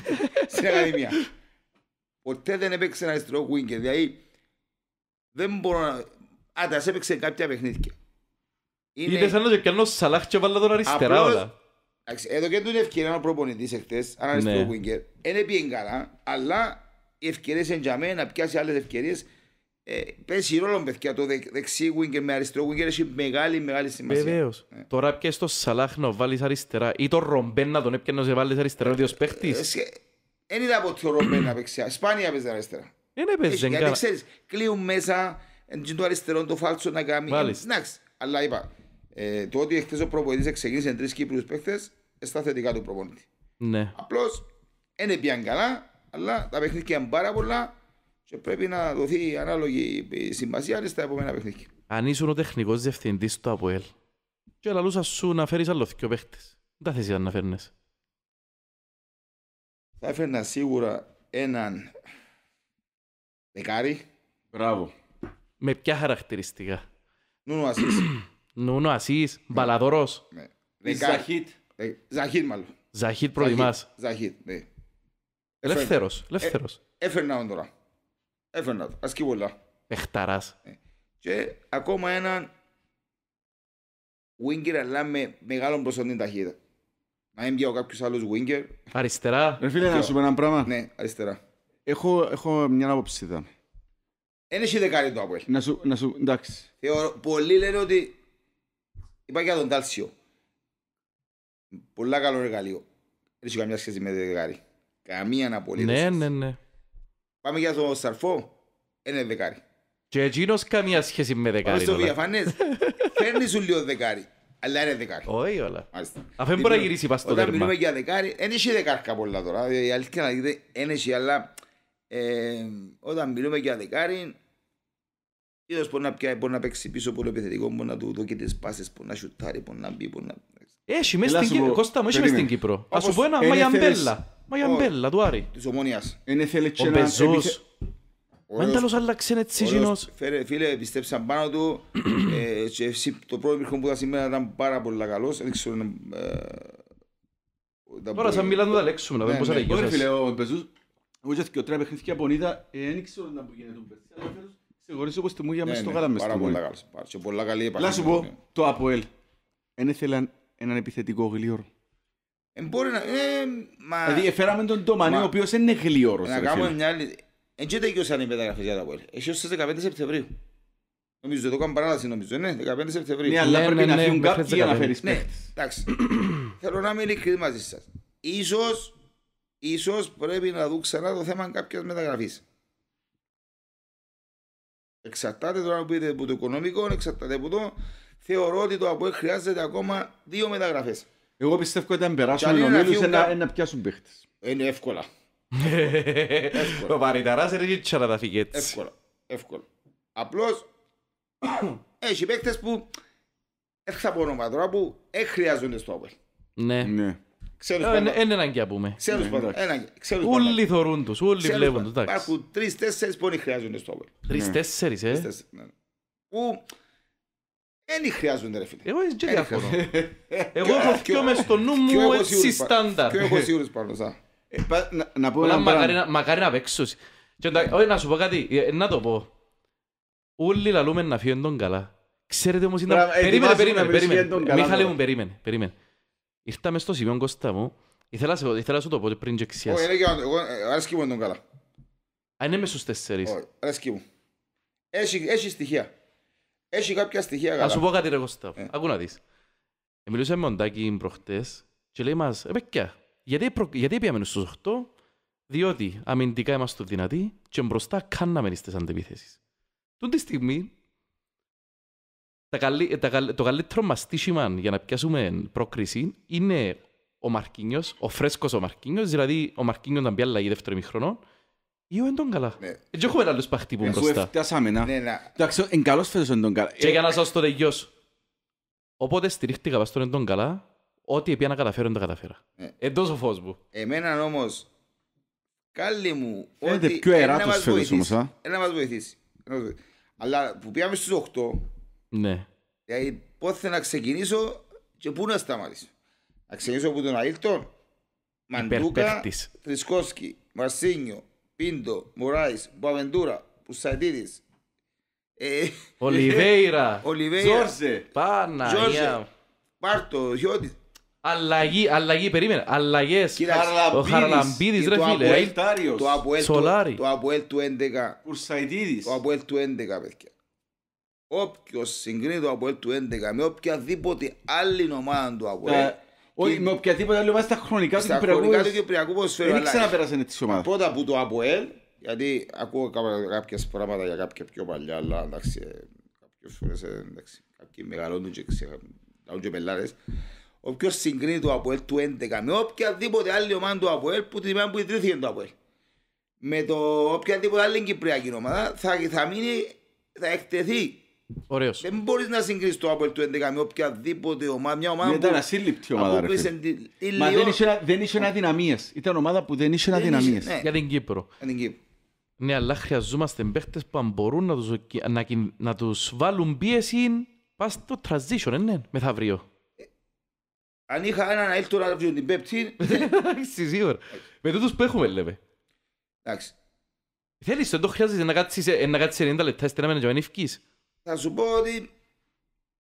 Στην Ακαδημία. Ποτέ δεν έπαιξε ένα αριστερό winger. Δηλαδή, δεν μπορώ να... Α, έπαιξε κάποια παιχνίδια. Είναι... Είτε σαν να το κάνω σαλάχ και βάλα τον αριστερά Απλώς... όλα. Εδώ και την ευκαιρία να προπονηθείς εχθές, αν αριστερό ναι. winger, δεν καλά, αλλά οι ευκαιρίες μένα να πιάσει άλλες ευκαιρίες ε, παίζει ρόλο με το δε, δεξί winger με αριστερό winger έχει μεγάλη μεγάλη σημασία. Βεβαίως. Ε. Τώρα πια στο Σαλάχ να βάλεις αριστερά ή το Ρομπέν να τον έπιανες να βάλεις αριστερά ο δύο παίχτη. Δεν ε, είδα από το Ρομπέν να παίξει. Σπάνια παίζει αριστερά. Δεν ε, ναι, έπαιζε. Γιατί ξέρεις, κλείουν μέσα το αριστερό το φάλτσο να κάνει. Εντάξει, αλλά είπα, ε, το ότι χθε ο προπονητής ξεκίνησε τρεις Κύπριους παίχτες, στα θετικά του προπονητή. Ναι. Απλώς, δεν πιάνει καλά, αλλά τα παιχνίδια πάρα πολλά και πρέπει να δοθεί ανάλογη σημασία στα επόμενα παιχνίδια. Αν ήσουν ο τεχνικός διευθυντής του ΑΠΟΕΛ, και λαλούσας σου να φέρεις άλλο παίχτη, δεν θα θε να φέρνες. Θα έφερνα σίγουρα έναν δεκάρι. Μπράβο. Με ποια χαρακτηριστικά. Νούνο Ασής. [CLEARS THROAT] Νούνο Ασής, ναι. μπαλαδόρο. Ναι. Ζαχίτ. Ε, Ζαχίτ, μάλλον. Ζαχίτ προτιμά. Ζαχίτ, ναι. Ελεύθερος. Ε, ε, έφερνα τώρα. Έφερνα το. Ασκεί πολλά. Πεχταράς. Ε, και ακόμα έναν winger αλλά με μεγάλο ποσότητα ταχύτητα. Να μην πιάω κάποιο άλλο winger. Αριστερά. Ρε φίλε, να σου πω ένα πράγμα. Ναι, αριστερά. Έχω, έχω μια άποψη εδώ. Δεν έχει δεκάρι το Αποέλ. Να σου, να σου, εντάξει. Θεωρώ, πολλοί λένε ότι είπα για τον Τάλσιο. Πολλά καλό εργαλείο. Δεν έχει καμιά σχέση με δεκάρι. Καμία απολύτως. Ναι, ναι, ναι. Πάμε για τον Σαρφό, είναι δεκάρι. Και εκείνος καμία σχέση με δεκάρι. Πάμε στο διαφανές, [LAUGHS] φέρνεις σου λίγο δεκάρι. Αλλά είναι δεκάρι. Όχι όλα. Αφού δεν μπορεί να γυρίσει πας στο τέρμα. Ε, ε, όταν μιλούμε για δεκάρι, δεν είσαι δεκάρκα πολλά τώρα. Η αλήθεια να δείτε, δεν είσαι. αλλά όταν μιλούμε για δεκάρι, Είδος μπορεί να, μπορεί να παίξει πίσω πολύ επιθετικό, μπορεί να του δω και τις πάσες, μπορεί να σουτάρει, μπορεί να μπει, μπορεί να... Έχει, μέσα στην Κύπρο. Κώστα μου, έχει μέσα στην Κύπρο. Ας σου πω ένα Μαγιαμπέλα. Μα για μπέλα του Άρη. Της ομόνιας. Είναι θέλει και να... Ο Μπεζός. Μα είναι τέλος άλλαξε έτσι εκείνος. Φίλε, πιστέψαν πάνω του. [CLEARS THROAT] Ε, και Το πρώτο πυρχό που ήταν σήμερα ήταν πάρα πολύ καλός. Δεν ξέρω... Ε, Τώρα σαν μιλάνε τα μου, να πούμε ναι, πώς αρέγγιζες. Ναι. Ωραία φίλε, ο Μπεζούς. Εγώ και ο τρία παιχνίδια από Νίδα, ε, δεν ξέρω να γίνεται ο Μπεζούς. Ξεχωρίζω πως τη μου για ναι, μέσα στο γάλα μέσα. Πάρα πολύ καλός. Πάρα πολύ καλή επαγγελία. Να πω, το ΑΠΟΕΛ. Δεν ήθελαν έναν επιθετικό γλίωρο. Ε, μπορεί να... Ε, μα... Δηλαδή έφεραμε τον Τομανί, ο οποίος είναι γλυόρος. Να κάνουμε μια άλλη... Εν και τελειώσαν οι μεταγραφές για τα πόλη. Έχει ως 15 Σεπτεμβρίου. Νομίζω ότι το κάνουμε παράλαση νομίζω, ναι, 15 Σεπτεμβρίου. Ναι, ναι αλλά ναι, πρέπει ναι, να φύγουν κάποιοι για να φέρεις Ναι, εντάξει. [CLEARS THROAT] Θέλω να είμαι ειλικρινής μαζί σας. Ίσως, ίσως πρέπει να δω ξανά το θέμα κάποιας μεταγραφής. Εξαρτάται τώρα που πείτε από το οικονομικό, εξαρτάται από το... Θεωρώ ότι το ΑΠΟΕ χρειάζεται ακόμα δύο μεταγραφές. Εγώ πιστεύω ότι αν περάσουν οι ομίλους να πιάσουν παίχτες. Είναι εύκολα. [LAUGHS] Ο Παριταράς είναι και να τα φύγει έτσι. Εύκολα. Εύκολα. Απλώς [COUGHS] έχει παίχτες που έρχεται από όνομα τώρα που χρειάζονται στο Αποέλ. Ναι. Είναι ε, έναν και πούμε. Ναι, όλοι θωρούν τους, όλοι βλέπουν τους. Υπάρχουν τρεις-τέσσερις που χρειάζονται στο Αποέλ. Τρεις-τέσσερις, ναι. ε. Ναι. Που δεν χρειάζονται ρε φίλε. Εγώ δεν διαφωνώ. Εγώ έχω πιο μες στο νου μου έτσι στάνταρ. Πιο έχω σίγουρος πάνω σαν. Ε, να πω ένα πράγμα. Μακάρι να παίξω. Όχι να σου πω κάτι, ε, να το πω. Όλοι λαλούμε να φύγουν τον καλά. Ξέρετε όμως είναι... Ε, περίμενε, περίμενε, περίμενε. Μιχάλη μου, περίμενε, περίμενε. Ήρθαμε στο σημείο Κώστα μου. Ήθελα να σου το πω πριν και ξεχάσεις. Όχι, εγώ αρέσκει μου τον καλά. Αν είμαι στους τέσσερις. Αρέσκει μου. Έχει στοιχεία. Έχει κάποια στοιχεία καλά. Ας σου πω κάτι ρε Κωστάφ. Ε. Ακού να δεις. Ε, με με οντάκι προχτές και λέει μας, «Επέκια, γιατί, προ... γιατί πήγαμε στους 8, διότι αμυντικά είμαστε δυνατοί και μπροστά κάναμε στις αντεπιθέσεις. Τον τη στιγμή, τα καλύ... Ε, τα καλ... το καλύτερο μας στήσιμα για να πιάσουμε πρόκριση είναι ο Μαρκίνιος, ο φρέσκος ο Μαρκίνιος, δηλαδή ο Μαρκίνιος να μπει αλλαγή δεύτερο μηχρονό, ή ο καλά. Έτσι ναι. ε, έχουμε άλλους παχτή που μπροστά. Εφτάσαμε ναι, να. Εντάξει, εν καλός φέτος ο Εντόγκαλα. Και ε, για να σας το ρεγιώσω. Οπότε στηρίχτηκα πας στον Εντόγκαλα, ό,τι επί να καταφέρω, δεν τα καταφέρα. Ναι. Εντός ο φως μου. Εμένα όμως, καλή μου, ότι πιο ε, εράτος φέτος όμως. Ένα μας βοηθήσει. Αλλά που πήγαμε στους 8, ναι. δηλαδή πότε να ξεκινήσω και πού να σταματήσω. Να ξεκινήσω από τον Αίλτον, Μαντούκα, Τρισκόσκι, Μαρσίνιο, Πίντο, Μωράη, Μπουαβεντούρα, Πουσαντίδη. Ολιβέιρα. Τζόρζε. Πάνα. Πάρτο, Γιώτη. Αλλαγή, αλλαγή, περίμενε. Αλλαγέ. Ο Χαραλαμπίδη, ρε φίλε. Το Αποέλ, του 11. Το Αποέλ του 11. Κουρσαϊτίδη. Το Αποέλ του 11, παιδιά. Όποιο συγκρίνει το Αποέλ του 11 με οποιαδήποτε άλλη ομάδα του Αποέλ. Όχι, με οποιαδήποτε άλλη ομάδα στα χρονικά του Κυπριακού. ποδοσφαίρου. Δεν να έτσι η ομάδα. Πρώτα από το ΑΠΟΕΛ, γιατί ακούω κάποια πράγματα για κάποια πιο παλιά, αλλά εντάξει, ε, κάποιες φορές ε, εντάξει, κάποιοι μεγαλώνουν και ξεχνούν και πελάτες. Όποιος συγκρίνει το ΑΠΟΕΛ του 11 με οποιαδήποτε άλλη ομάδα του ΑΠΟΕΛ που την ημέρα που ιδρύθηκε το ΑΠΟΕΛ. Με το οποιαδήποτε άλλη Κυπριακή ομάδα θα, θα μείνει, θα εκτεθεί Ωραίος. Δεν μπορείς να συγκρίσεις το Απόελ του 11 με οποιαδήποτε ομάδα. Μια ομάδα ναι, Ήταν ασύλληπτη ομάδα ρε φίλε. Μα δεν είχε αδυναμίες. Ήταν ομάδα που δεν είχε αδυναμίες. Ναι. Για την Κύπρο. Ναι, αλλά χρειαζόμαστε παίχτες που μπορούν να τους, να, να τους βάλουν πίεση πας στο transition, ναι, μεθαύριο. Ε, αν είχα έναν αέλ τώρα να την πέπτη... [LAUGHS] Σίγουρα. Με τούτους που έχουμε, λέμε. Εντάξει. Θέλεις, δεν το χρειάζεσαι να κάτσεις 90 ε, λεπτά στην άμενα και να θα σου πω ότι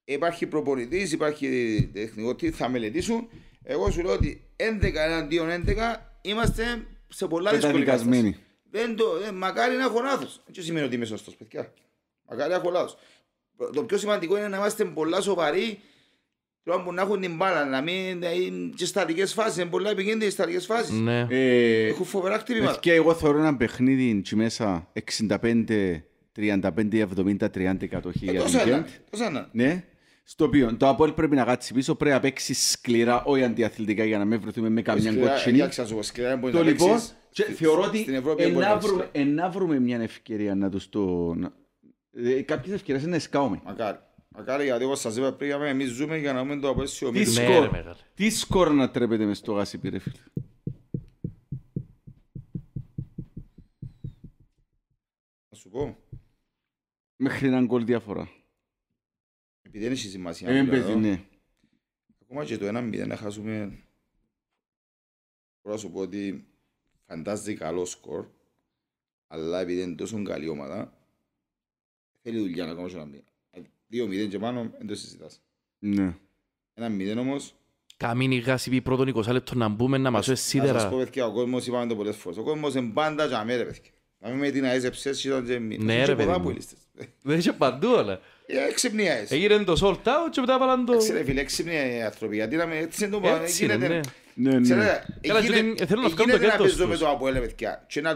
υπάρχει προπονητής, υπάρχει τεχνικό τι θα μελετήσουν. Εγώ σου λέω ότι 11 εναντίον 11 είμαστε σε πολλά δύσκολη Δεν το, δεν, μακάρι να έχω λάθος. Τι σημαίνει ότι είμαι σωστός, παιδιά. Μακάρι να έχω λάθος. Το πιο σημαντικό είναι να είμαστε πολλά σοβαροί Τώρα που να έχουν την μπάλα, να μην είναι και στατικές φάσεις, είναι πολλά επικίνδυνες στατικές φάσεις. Ναι. Ε, έχουν φοβερά χτυπήματα. Και εγώ θεωρώ ένα παιχνίδι και μέσα 65 35-70-30% για την Κέντ. Ναι. Στο οποίο το Απόελ πρέπει να κάτσει πίσω, πρέπει να παίξει σκληρά, όχι αντιαθλητικά για να μην βρεθούμε με καμιά κοτσινή. Το λοιπόν, θεωρώ ότι να βρούμε μια ευκαιρία να τους το... Ε, κάποιες ευκαιρίες είναι σκάουμε. Μακάρι. Μακάρι, γιατί όπως σας είπα πριν, εμείς ζούμε για να μην το απέσιο Τι ναι, σκορ να τρέπετε μες στο γάσι, πήρε φίλε. Να σου πω. Μέχρι έναν κόλ διαφορά. Επειδή δεν έχει σημασία. Ε, δηλαδή, παιδί, ναι. Ακόμα και το ένα μηδέν να χάσουμε πρόσωπο ότι φαντάζει καλό σκορ, αλλά επειδή είναι τόσο καλή ομάδα, θέλει δουλειά να κάνω και ένα ε, Δύο μηδέν και πάνω, δεν το συζητάς. Ναι. Ένα μηδέν όμως... Καμήν η γάση πει πρώτον 20 λεπτό να μπούμε να μας σίδερα. Να σας πω παιδιά, ο κόσμος είπαμε το πολλές φορές. Ο κόσμος είναι πάντα και αμέρα παιδιά. Αν με την αέζεψες ήταν και μη. Ναι ρε παιδί μου. Δεν είχε παντού όλα. Έξυπνοι ε, αέζ. Έγινε το sold out και μετά πάλαν το... Ξέρε φίλε, έξυπνοι άνθρωποι. Γιατί να με έτσι είναι το πάνω. Έτσι είναι, ναι. ναι. Ναι, ναι. Ε, Θέλω να βγάλω το κέντος τους. να παίζω με το Αποέλε, παιδιά. Και να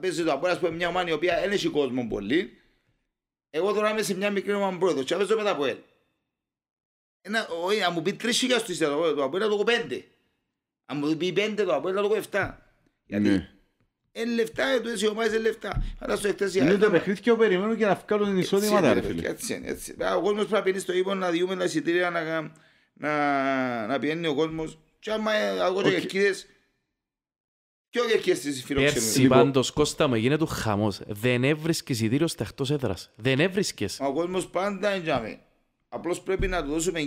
παίζει το Αποέλε, ας πούμε, μια ομάδα η οποία δεν έχει κόσμο πολύ. Εγώ τώρα είμαι σε μια μικρή ομάδα πρόεδρος. και παίζω με το Αποέλε. Αν μου πει τρεις χιλιάς του είστε το Αποέλε, θα το πέντε. Αν μου πει πέντε το Αποέλε, το πω Γιατί ναι. Εν λεφτά, οι ομάδες εν λεφτά. αλλά στο Είναι το παιχνίδι και για να βγάλουν την εισόδημα. Έτσι είναι, έτσι είναι. Ο κόσμος πρέπει να πίνει στο να διούμε τα εισιτήρια να, να, να ο κόσμος. Και άμα ε, λοιπόν- πάντως, Κώστα γίνεται είναι Απλώς πρέπει να του δώσουμε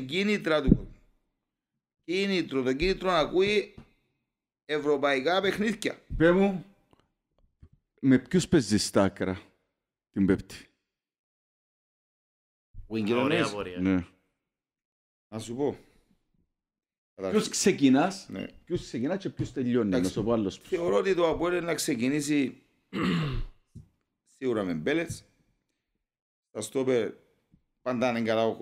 με ποιους παίζεις στα άκρα την Πέπτη. Ωραία πορεία. Ναι. Να σου πω. Ποιος ξεκινάς, ναι. ποιος ξεκινάς και ποιος τελειώνει, να σου πω άλλος. Θεωρώ ότι το Αποέλ να ξεκινήσει [CLEARS THROAT] σίγουρα με Μπέλετς. Στα στόπερ πάντα είναι καλά ο...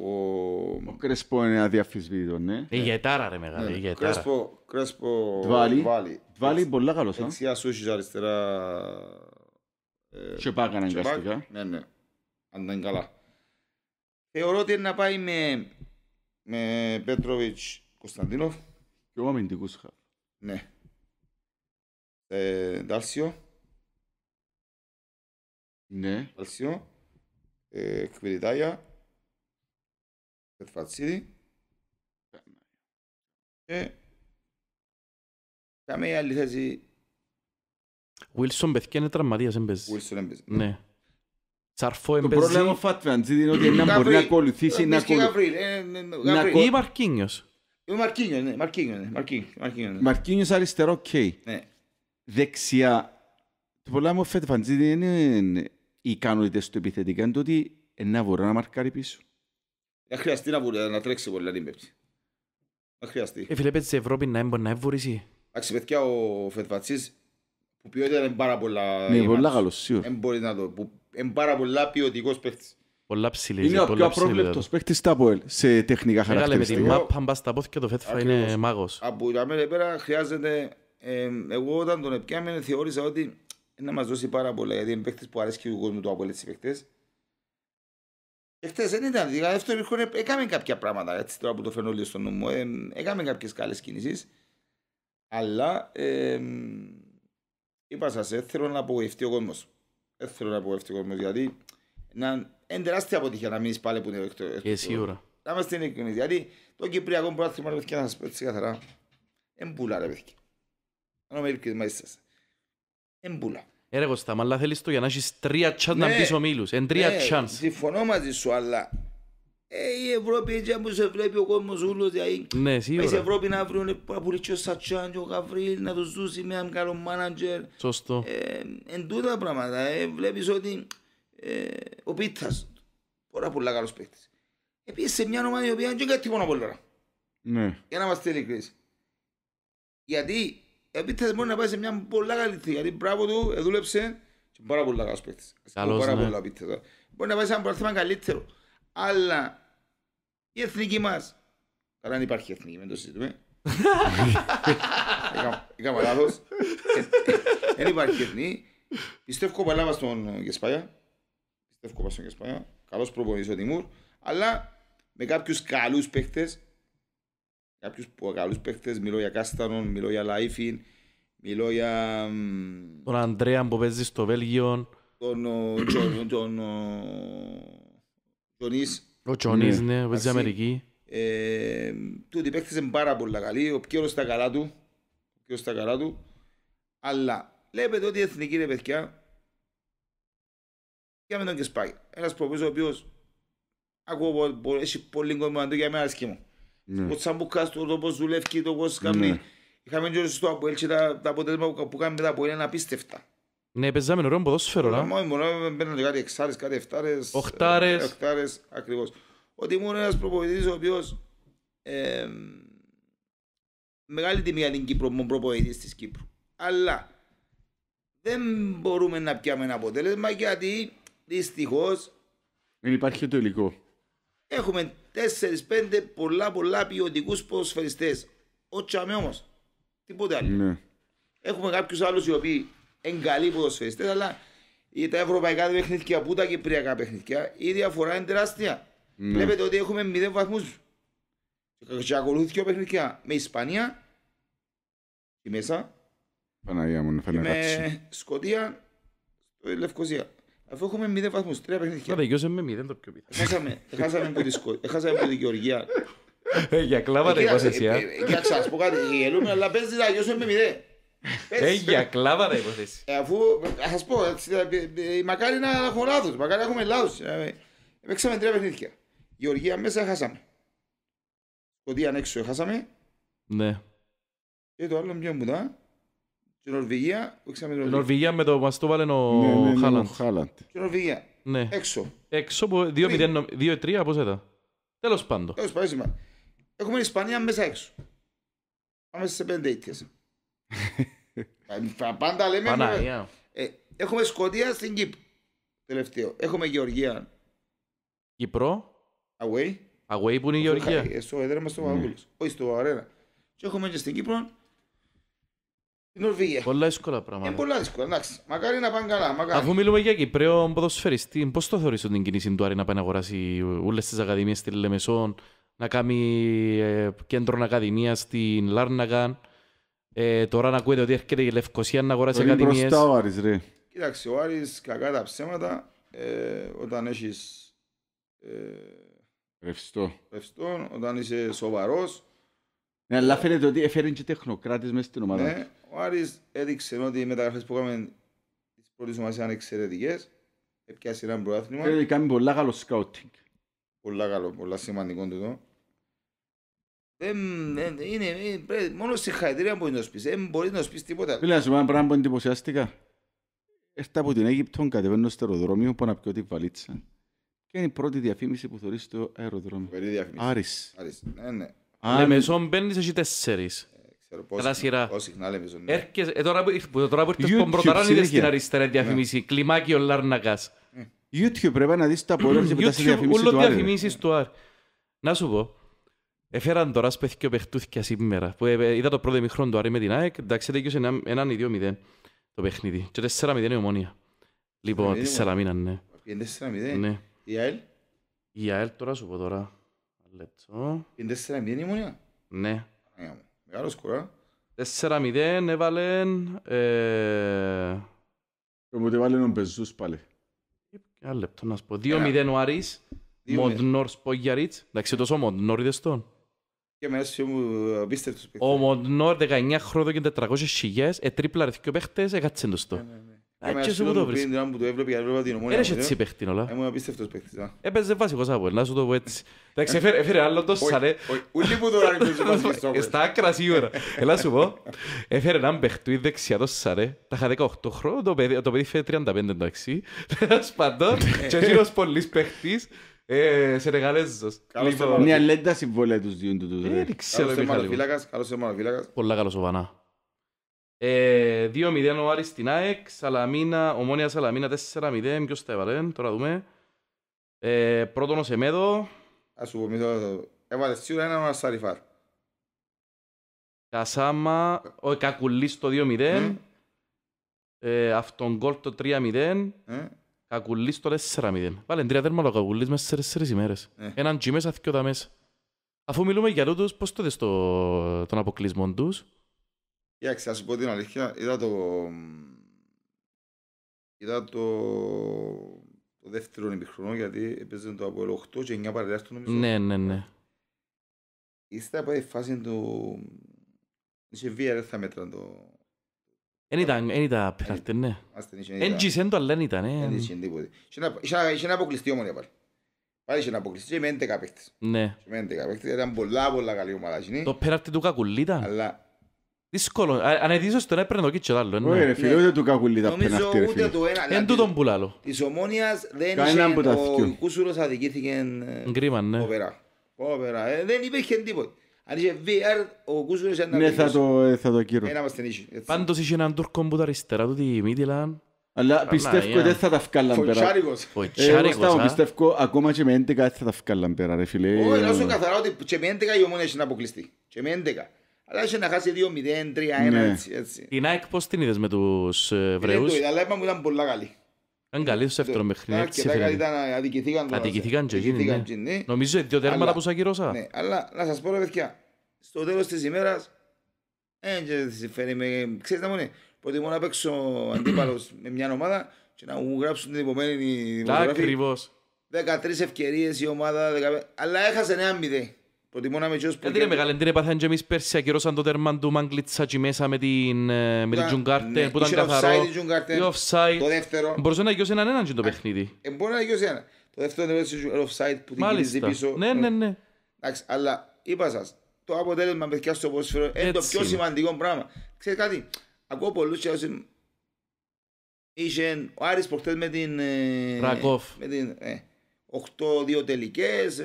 Ο Κρέσπο είναι αδιαφυσβήτητο, ναι. Ε, η γετάρα ρε μεγάλη, ναι, η ναι. γετάρα. Κρέσπο, Κρέσπο... Δβάλι. Δβάλι, πολλά καλός. Ε. Εξιά σου αριστερά και πάγα εγκαστικά. Ναι, ναι. Αν δεν καλά. Θεωρώ ότι είναι να πάει με, με Πέτροβιτς Κωνσταντίνοφ. Και ο την Κούσχα. Ναι. Ε, Ντάλσιο. Ναι. Ντάλσιο. Ε, Κβιριτάγια. Πετφατσίδη. Και... Ε, καμία άλλη θέση Wilson παιδιά είναι τραυματίας, δεν παίζει. Wilson δεν Ναι. Σαρφό δεν Το πρόβλημα Φατβαντζίδη είναι ότι να μπορεί να ακολουθήσει. Να ακολουθήσει. Ή Μαρκίνιος. Μαρκίνιος, ναι. Μαρκίνιος. Μαρκίνιος αριστερό, Ναι. Δεξιά. Το πρόβλημα Φατβαντζίδη είναι οι ικανότητες του επιθετικά, είναι ότι να μπορεί να μαρκάρει πίσω. Δεν χρειαστεί να, να Ε, που ποιότητα είναι πάρα πολλά. Ναι, πολλά καλός, σίγουρα. Δεν μπορείς να το. πω. είναι πάρα πολλά ποιοτικός παίχτης. Πολλά ψηλής. Είναι ε, ο πιο απρόβλεπτος δηλαδή. παίχτης στα ΑΠΟΕΛ σε τεχνικά χαρακτηριστικά. Μεγάλε με τη μάπα, μπας στα πόθη και το φέτφα είναι μάγος. Από τα μέρα πέρα χρειάζεται. εγώ όταν τον επιάμενε θεώρησα ότι να μας δώσει πάρα πολλά. Γιατί είναι παίχτης που αρέσει και ο κόσμο του ΑΠΟΕΛ έτσι παίχτες. Εχθέ δεν ήταν. Δηλαδή, αυτό ε, έκαμε κάποια πράγματα. Έτσι, τώρα που το φαίνω λίγο στο νου μου, ε, έκαμε κάποιες καλές κινήσεις. Αλλά ε, είπα σας, δεν θέλω να απογοηθεί ο κόσμος. Δεν θέλω να απογοηθεί ο κόσμος, γιατί είναι τεράστια αποτυχία να μείνεις πάλι που είναι εκτός. Και ε, σίγουρα. Να είμαστε ειλικρινείς, γιατί το Κυπριακό πρόθυμα, ρε παιδιά, να σας πω έτσι καθαρά, εμπούλα ρε παιδιά. Αν είμαι ειλικρινής μαζί σας. Εμπούλα. Ρε Κώσταμα, αλλά θέλεις το για να έχεις τρία τσάντ να ναι. μπεις ομίλους. Εν τρία τσάντ. Ναι, συμφωνώ μαζί σου, αλλά ε, η Ευρώπη έτσι που σε βλέπει ο κόσμος ούλος δηλαδή ναι, σίγουρα. Η Ευρώπη να βρουν να πουλήσει ο Σατσάν και ο Γαβρίλ να τους δούσει με έναν καλό μάνατζερ Σωστό ε, Εν τούτα πράγματα ε, βλέπεις ότι ε, ο Πίτας πολλά πολλά καλός παίκτης Επίσης σε μια ομάδα η οποία δεν κάτι μόνο ώρα. Ναι Για να είμαστε κρίση Γιατί ε, ο Πίτας μπορεί να πάει σε μια πολλά καλή θέση. Γιατί μπράβο του ε, δούλεψε και πάρα πολλά καλός παίκτης Καλός ναι Μπορεί να πάει σε ένα πρόθυμα καλύτερο αλλά η εθνική μας. Καλά, δεν υπάρχει εθνική, μην το συζητούμε. [LAUGHS] Είχαμε λάθο. Ε, δεν υπάρχει εθνική. Πιστεύω παλάβα στον Γεσπάγια. Πιστεύω παλάβα στον Γεσπάγια. Καλός προπονητής ο Τιμούρ. Αλλά με κάποιους καλούς παίχτες. Κάποιους καλούς παίχτες. Μιλώ για Κάστανον, μιλώ για Λάιφιν, μιλώ για. Τον Αντρέα που παίζει στο Βέλγιο. Τον Τζονί. Ο Τσόνις, ναι, παίζει ναι, Αμερική. Ε, τούτη παίχτησε πάρα πολύ καλή, ο πιο στα καλά του. Ο στα καλά του. Αλλά βλέπετε ότι η εθνική είναι παιδιά για με τον και σπάει. Ένας προπούς ο οποίος ακούω έχει πολύ κομμάτι για μένα άσχημο. Ναι. Ο Τσαμπούκας, το πώς δουλεύει, το πώς κάνει. Ναι. Είχαμε και στο Αποέλ και τα αποτέλεσμα που κάνουμε μετά από είναι απίστευτα. Ναι, παίζαμε ωραίο ποδόσφαιρο. Ναι, μόνο μου μπαίνουν κάτι εξάρες, κάτι εφτάρες, οχτάρες, ε, οχτάρες ακριβώς. Ότι ήμουν ένας προπονητής ο οποίος ε, μεγάλη τιμή για την Κύπρο, μου προπονητής της Κύπρου. Αλλά δεν μπορούμε να πιάμε ένα αποτέλεσμα γιατί δυστυχώς δεν υπάρχει το υλικό. Έχουμε 4-5 πολλά πολλά ποιοτικούς ποδοσφαιριστές. Ο Τσάμι όμως, τίποτε άλλο. Ναι. Έχουμε κάποιους άλλους οι οποίοι είναι καλοί ποδοσφαιριστές, αλλά τα ευρωπαϊκά παιχνίδια που τα κυπριακά παιχνίδια, η διαφορά είναι τεράστια. Ναι. Βλέπετε ότι έχουμε μηδέν βαθμούς. Και ακολούθηκε παιχνίδια με Ισπανία, και μέσα, Παναγία μου, φαίνεται με Σκοτία, και Λευκοσία. Αφού έχουμε μηδέν βαθμούς, τρία παιχνίδια. Άρα, γιώσε με μηδέν το πιο πιθανό. Έχασαμε. Έχασαμε από τη Σκοτία, Έχασαμε από τη Γεωργία. Ε, για κλάβατε η βασισιά. Για να πω κάτι, γελούμε, αλλά παίζεις να δηλαδή, γιώσε με μηδέν. Έγια ε, κλάβα τα υποθέσεις. Ε, αφού, ας σας πω, ε, μακάρι να έχω λάθος, μακάρι να έχουμε λάθος. Παίξαμε τρία παιχνίδια. Γεωργία μέσα χάσαμε. Σκοτία έξω χάσαμε. Ναι. Και το άλλο πιο μπουδά. Τη Νορβηγία. Την Νορβηγία με το μας το βάλε ο ναι, ναι, ναι, Χάλλαντ. Την Νορβηγία. Ναι. Έξω. Έξω που 2-3 πώς ήταν. Τέλος πάντων. Τέλος πάντων. Έχουμε Ισπανία μέσα έξω. Πάμε σε πέντε ήττες. Ε, πάντα λέμε. Παναγία. Ε, έχουμε Σκοτία στην Κύπρο. Τελευταίο. Έχουμε Γεωργία. Κύπρο. Away. Away που είναι η Γεωργία. Ε, στο έδρα μας το ναι. Παπαδόπουλο. Όχι στο Αρένα. Και έχουμε και στην Κύπρο. Την Νορβηγία. Πολλά δύσκολα πράγματα. Είναι πολλά δύσκολα. Εντάξει. Μακάρι να πάνε καλά. Μακάρι. Αφού μιλούμε για Κυπρέο ποδοσφαιριστή, πώς το θεωρείς την κίνηση του Άρη να πάει να αγοράσει όλες τις ακαδημίες στη Λεμεσόν, να κάνει ε, κέντρο ακαδημίας στην Λάρναγκαν. Ε, τώρα να ακούετε ότι έρχεται η Λευκοσία να αγοράσει ακαδημίες. Είναι μπροστά ο Άρης ρε. Κοίταξε, ο Άρης κακά τα ψέματα ε, όταν έχεις ε, ρευστό. ρευστό, όταν είσαι σοβαρός. Ναι, αλλά φαίνεται ότι έφερε και τεχνοκράτης μέσα στην ομάδα. Ναι, ο Άρης έδειξε ότι οι μεταγραφές που έκαμε τις πρώτες ομάδες ήταν εξαιρετικές. Έπιασε ένα πρωτάθλημα. Κάνει πολλά καλό σκάουτινγκ. Πολλά καλό, πολλά σημαντικό είναι, ε, μόνο συγχαρητήρια μπορείς να σου πεις, δεν μπορείς να σου πεις τίποτα. Φίλε, να σου πω ένα πράγμα που εντυπωσιάστηκα. Έρθα από την Αίγυπτο, κατεβαίνω στο αεροδρόμιο, πάω να πιω τη βαλίτσα. Και είναι η πρώτη διαφήμιση που θωρείς στο αεροδρόμιο. Πρώτη διαφήμιση. Άρης. Άρης, ναι, ναι. Αν... μπαίνεις εσύ τέσσερις. Ε, Κατά σειρά. Ναι. Έρχεσαι, ε, τώρα που ήρθες στον είδες την αριστερά διαφήμιση, κλιμάκι ο Λάρνακας. Mm. YouTube πρέπει να δεις τα απορρέψη που τα σε διαφημίσεις του Άρη. Να σου πω, Έφεραν τώρα σπέθηκε ο παιχτούθηκε σήμερα. Που ε, ε, είδα το πρώτο ημίχρον του Άρη με την ΑΕΚ, εντάξει, τέκειωσε έναν ή δύο μηδέν το παιχνίδι. Και τέσσερα μηδέν η ομόνια. Λοιπόν, τέσσερα μήνα, ναι. Ε, τέσσερα μηδέν. Ναι. Η ΑΕΛ. Η ΑΕΛ τώρα σου πω τώρα. Λεπτό. τέσσερα μηδέν η ομόνια. Ναι. Μεγάλο σκορά. Τέσσερα μηδέν έβαλεν... Οπότε βάλεν ο Μπεζούς πάλι. Ένα λεπτό να σου πω. Δύο μηδέν ο Άρης. Μοντνόρ Σπογιαρίτς. Εντάξει, τόσο μοντνόρ είδες τον. Και με έσιο μου απίστευτος παίκτες. Ο Μοντνόρ 19 χρόνια και 400 χιλιές, τρίπλα ρεθικιό παίχτες, έκατσε ναι, ναι, ναι. το στο. το ε. έτσι όλα. Ήμουν ε, να σου το έτσι. [LAUGHS] έφερε άλλο το σαρέ. Ούτε που τώρα [LAUGHS] Στα άκρα σίγουρα. Έλα σου πω. Έφερε ε, σε Σενεγαλέζος. Λοιπόν. Μια λέντα συμβόλαια τους δύο του τούτο. Δεν ξέρω Μιχαλή. Καλώς ο Μαναφύλακας. Πολλά καλός ο Βανά. 2-0 ο Άρης στην ΑΕΚ, Σαλαμίνα, ομόνια Σαλαμίνα 4-0, ποιος τα έβαλε, τώρα δούμε. Ε, Πρώτον ο Σεμέδο. Ας σου πω μη το έβαλες σίγουρα έναν ο Κασάμα, ο Κακουλής το 2-0. Αυτόν γκολ το 3-0. Κακουλής το 4-0. Βάλε τρία τέρματα Κακουλής μέσα σε 4 ημέρες. Ε. Έναν τζι μέσα, δυο τα μέσα. Αφού μιλούμε για τούτους, πώς το δες το, τον αποκλεισμό τους. Κοιτάξτε, ας σου πω την αλήθεια, είδα το... Είδα το... Το δεύτερο ημιχρονό γιατί έπαιζε το από 8 και 9 του νομίζω. Ναι, ναι, ναι. Ύστερα από τη φάση του... Είσαι βία, δεν θα μέτραν το... Δεν ήταν, εν πέναλτι, ναι. Εν τζισέν το αλλά ήταν. Ε. Εν τίποτε. Είχε ένα αποκλειστή ομόνια πάλι. Πάλι είχε με Ναι. Με 11 παίκτες, ήταν πολλά πολλά καλή ομάδα. Ναι. Το πέναλτι του Κακουλίτα. Αλλά... Δύσκολο, αν ειδήσως τον έπαιρνε το κίτσο άλλο. Όχι ναι. φίλε, ούτε του ρε φίλε. Εν δηλαδή, τούτον που λάλλω. Της ομόνιας δεν είχε, αν είχε VR, ο Κούσουρης ήταν Ναι, θα το, ε, θα το κύρω. Ένα μας την Πάντως είχε έναν Τούρκο που τα αριστερά του, τη Μίτιλαν. Αλλά πιστεύω ε. ότι δεν θα τα βγάλαν πέρα. Φοητσάρικος. Ε, Εγώ πιστεύω ακόμα και με 11 δεν θα τα βγάλαν πέρα, ρε φίλε. Όχι, να σου καθαρά ότι και με 11 η ομόνια έχει να αποκλειστεί. Και με 11. Αλλά είχε να χάσει 2-0, 3-1, ναι. έτσι. Την ΑΕΚ πώς την είδες με τους Βρεούς. Αλλά είπαμε ότι ήταν πολύ καλή. Αν καλή στο δεύτερο μέχρι να έτσι Αδικηθήκαν τον Αδικηθήκαν και εκείνοι. Ναι. Νομίζω ότι δύο τέρματα που σας ακυρώσα. Ναι, αλλά να σας πω ρε παιδιά. Στο τέλος της ημέρας ε, Ξέρεις και συμφέρει με... να μου είναι. Προτιμώ να παίξω αντίπαλος με μια ομάδα και να μου γράψουν την επομένη δημοσιογραφή. Ακριβώς. 13 ευκαιρίες η ομάδα. Αλλά έχασε 9-0. Προτιμώ να είμαι μεγάλη, την έπαθαν και εμείς πέρσι ακυρώσαν το τέρμα του Μάγκλητσα και μέσα με την, ε, με την Τζουγκάρτε ναι, που ήταν καθαρό. Είχε offside, το δεύτερο. Μπορούσε να γιώσει έναν έναν το παιχνίδι. Ε, μπορεί να γιώσει έναν. Το δεύτερο είναι το offside που την κυλίζει πίσω. Ναι, ναι, ε, ναι. Εντάξει, αλλά είπα σας, το αποτέλεσμα παιδιά στο ποσφαιρό είναι το πιο σημαντικό πράγμα. Ξέρεις κάτι, ακούω πολλούς και όσοι είχε ο Άρης προχτές με την... Ρακόφ. Με την, 8-2 τελικές,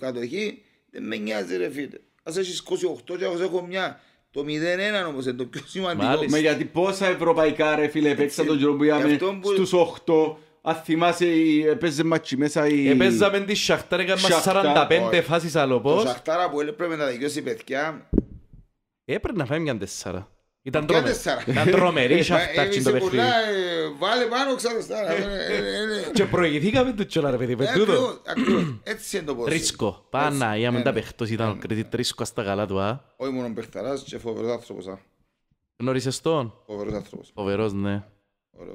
κατοχή. Δεν με νοιάζει ρε φίλε. Ας έχεις 28 και έχω μια. Το 0-1 όμως είναι το πιο σημαντικό. Μάλιστα. γιατί πόσα ευρωπαϊκά ρε φίλε παίξα τον Τζορμπού που είχαμε στους 8. Αν θυμάσαι, έπαιζε μάτσι μέσα η... Έπαιζαμε τη Σαχτάρ, έκαναμε 45 φάσεις άλλο πώς. Το Σαχτάρα που έλεγε πρέπει να δικαιώσει παιδιά. Ε, Έπρεπε να φάει μια τέσσαρα. Ήταν τρομερή η αυτάξη το παιχνίδι. Βάλε πάνω ξαναστάρα. Ε, ε, ε, και προηγηθήκαμε του τσόλα ρε παιδί. Ακριβώς, έτσι είναι το [CLEARS THROAT] πόσο. Ρίσκο, πάνα, για τα ναι. παιχτός, ήταν ο Κρήτης ρίσκο στα καλά του. Όχι μόνο παιχταράς και φοβερός άνθρωπος. Γνώρισες τον. Φοβερός άνθρωπος. Φοβερός, ναι.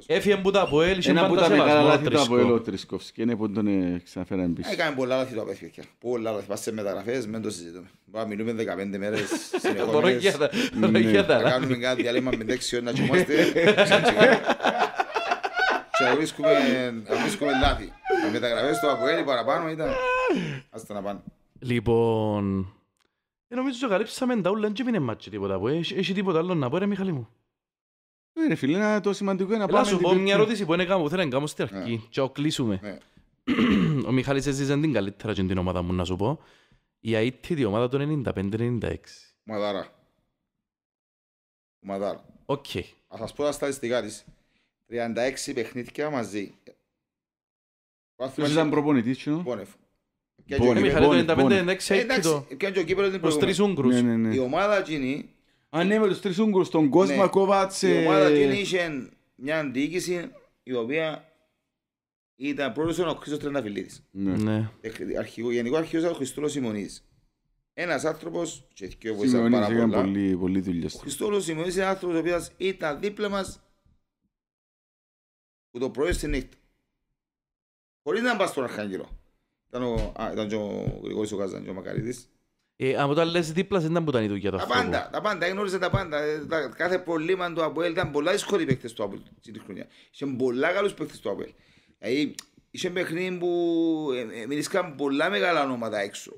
Έφυγε που τα Αποέλ, είχε πάντα σε μεγάλα λάθη το Αποέλ ο Τρισκόφς και είναι που τον ε, ξαναφέραν πίσω. Έκανε ε, πολλά λάθη το απέφυγε. Πολλά λάθη. Πας σε μεταγραφές, μεν το συζητούμε. Μπορεί [LAUGHS] ναι. να μιλούμε 15 μέρες συνεχόμενες. Θα κάνουμε κάτι διάλειμμα με 6 ώρες να κοιμάστε. Και να βρίσκουμε λάθη. Τα μεταγραφές του Αποέλ παραπάνω ήταν... Ας τα να πάνε. Λοιπόν... Ε, νομίζω ότι καλύψαμε τα ούλα και μην έμματσε τίποτα. Έχει τίποτα άλλο να πω ρε Μιχαλή μου είναι, φίλε, να το σημαντικό είναι να πάμε. Να σου πω μια ερώτηση που είναι κάπου, θέλω να κάνω στην αρχή. Ναι. Και κλείσουμε. Ναι. [CLEARS THROAT] Ο Μιχάλης έζησε την καλύτερα και την ομάδα μου, να σου πω. Η ΑΕΤ η ομάδα του 95-96. Μαδάρα. Μαδάρα. Οκ. Ας σας πω τα στατιστικά της. 36 παιχνίδια μαζί. Ποιος ήταν προπονητής, και Πόνεφ. Ε, Μιχάλη το 95-96 έχει ναι, Η ομάδα αν ναι, με τους τρεις Ούγγρους, τον Κόσμο, ναι. Κόβατς... Η ομάδα την είχε μια διοίκηση η οποία ήταν πρώτος ο Χρήστος Τρενταφυλλίδης. Ναι. ναι. Αρχηγό, γενικός αρχηγός ήταν ο Χριστούλος Σιμονίδης. Ένας άνθρωπος, και δυο που ήταν πάρα πολλά. Πολύ, πολύ Ο Χριστούλος Σιμονίδης είναι άνθρωπος ο οποίος ήταν δίπλα μας που το πρωί στη νύχτα. Χωρίς να πας στον Αρχάγγελο. Ήταν ο, α, ήταν και ο Γρηγόρης ο Κάζαν και ο Μακαρίτης. Ε, από τα λες δίπλα δεν ήταν που ήταν η δουλειά του Τα πάντα, τα πάντα, γνώριζε τα πάντα. Ε, κάθε προβλήμα του Αποέλ ήταν πολλά δύσκολοι παίκτες του Αποέλ την χρονιά. Είχε πολλά καλούς παίκτες του Αποέλ. Δηλαδή, είχε παιχνί που ε, ε, μίλησαν πολλά μεγάλα ονόματα έξω.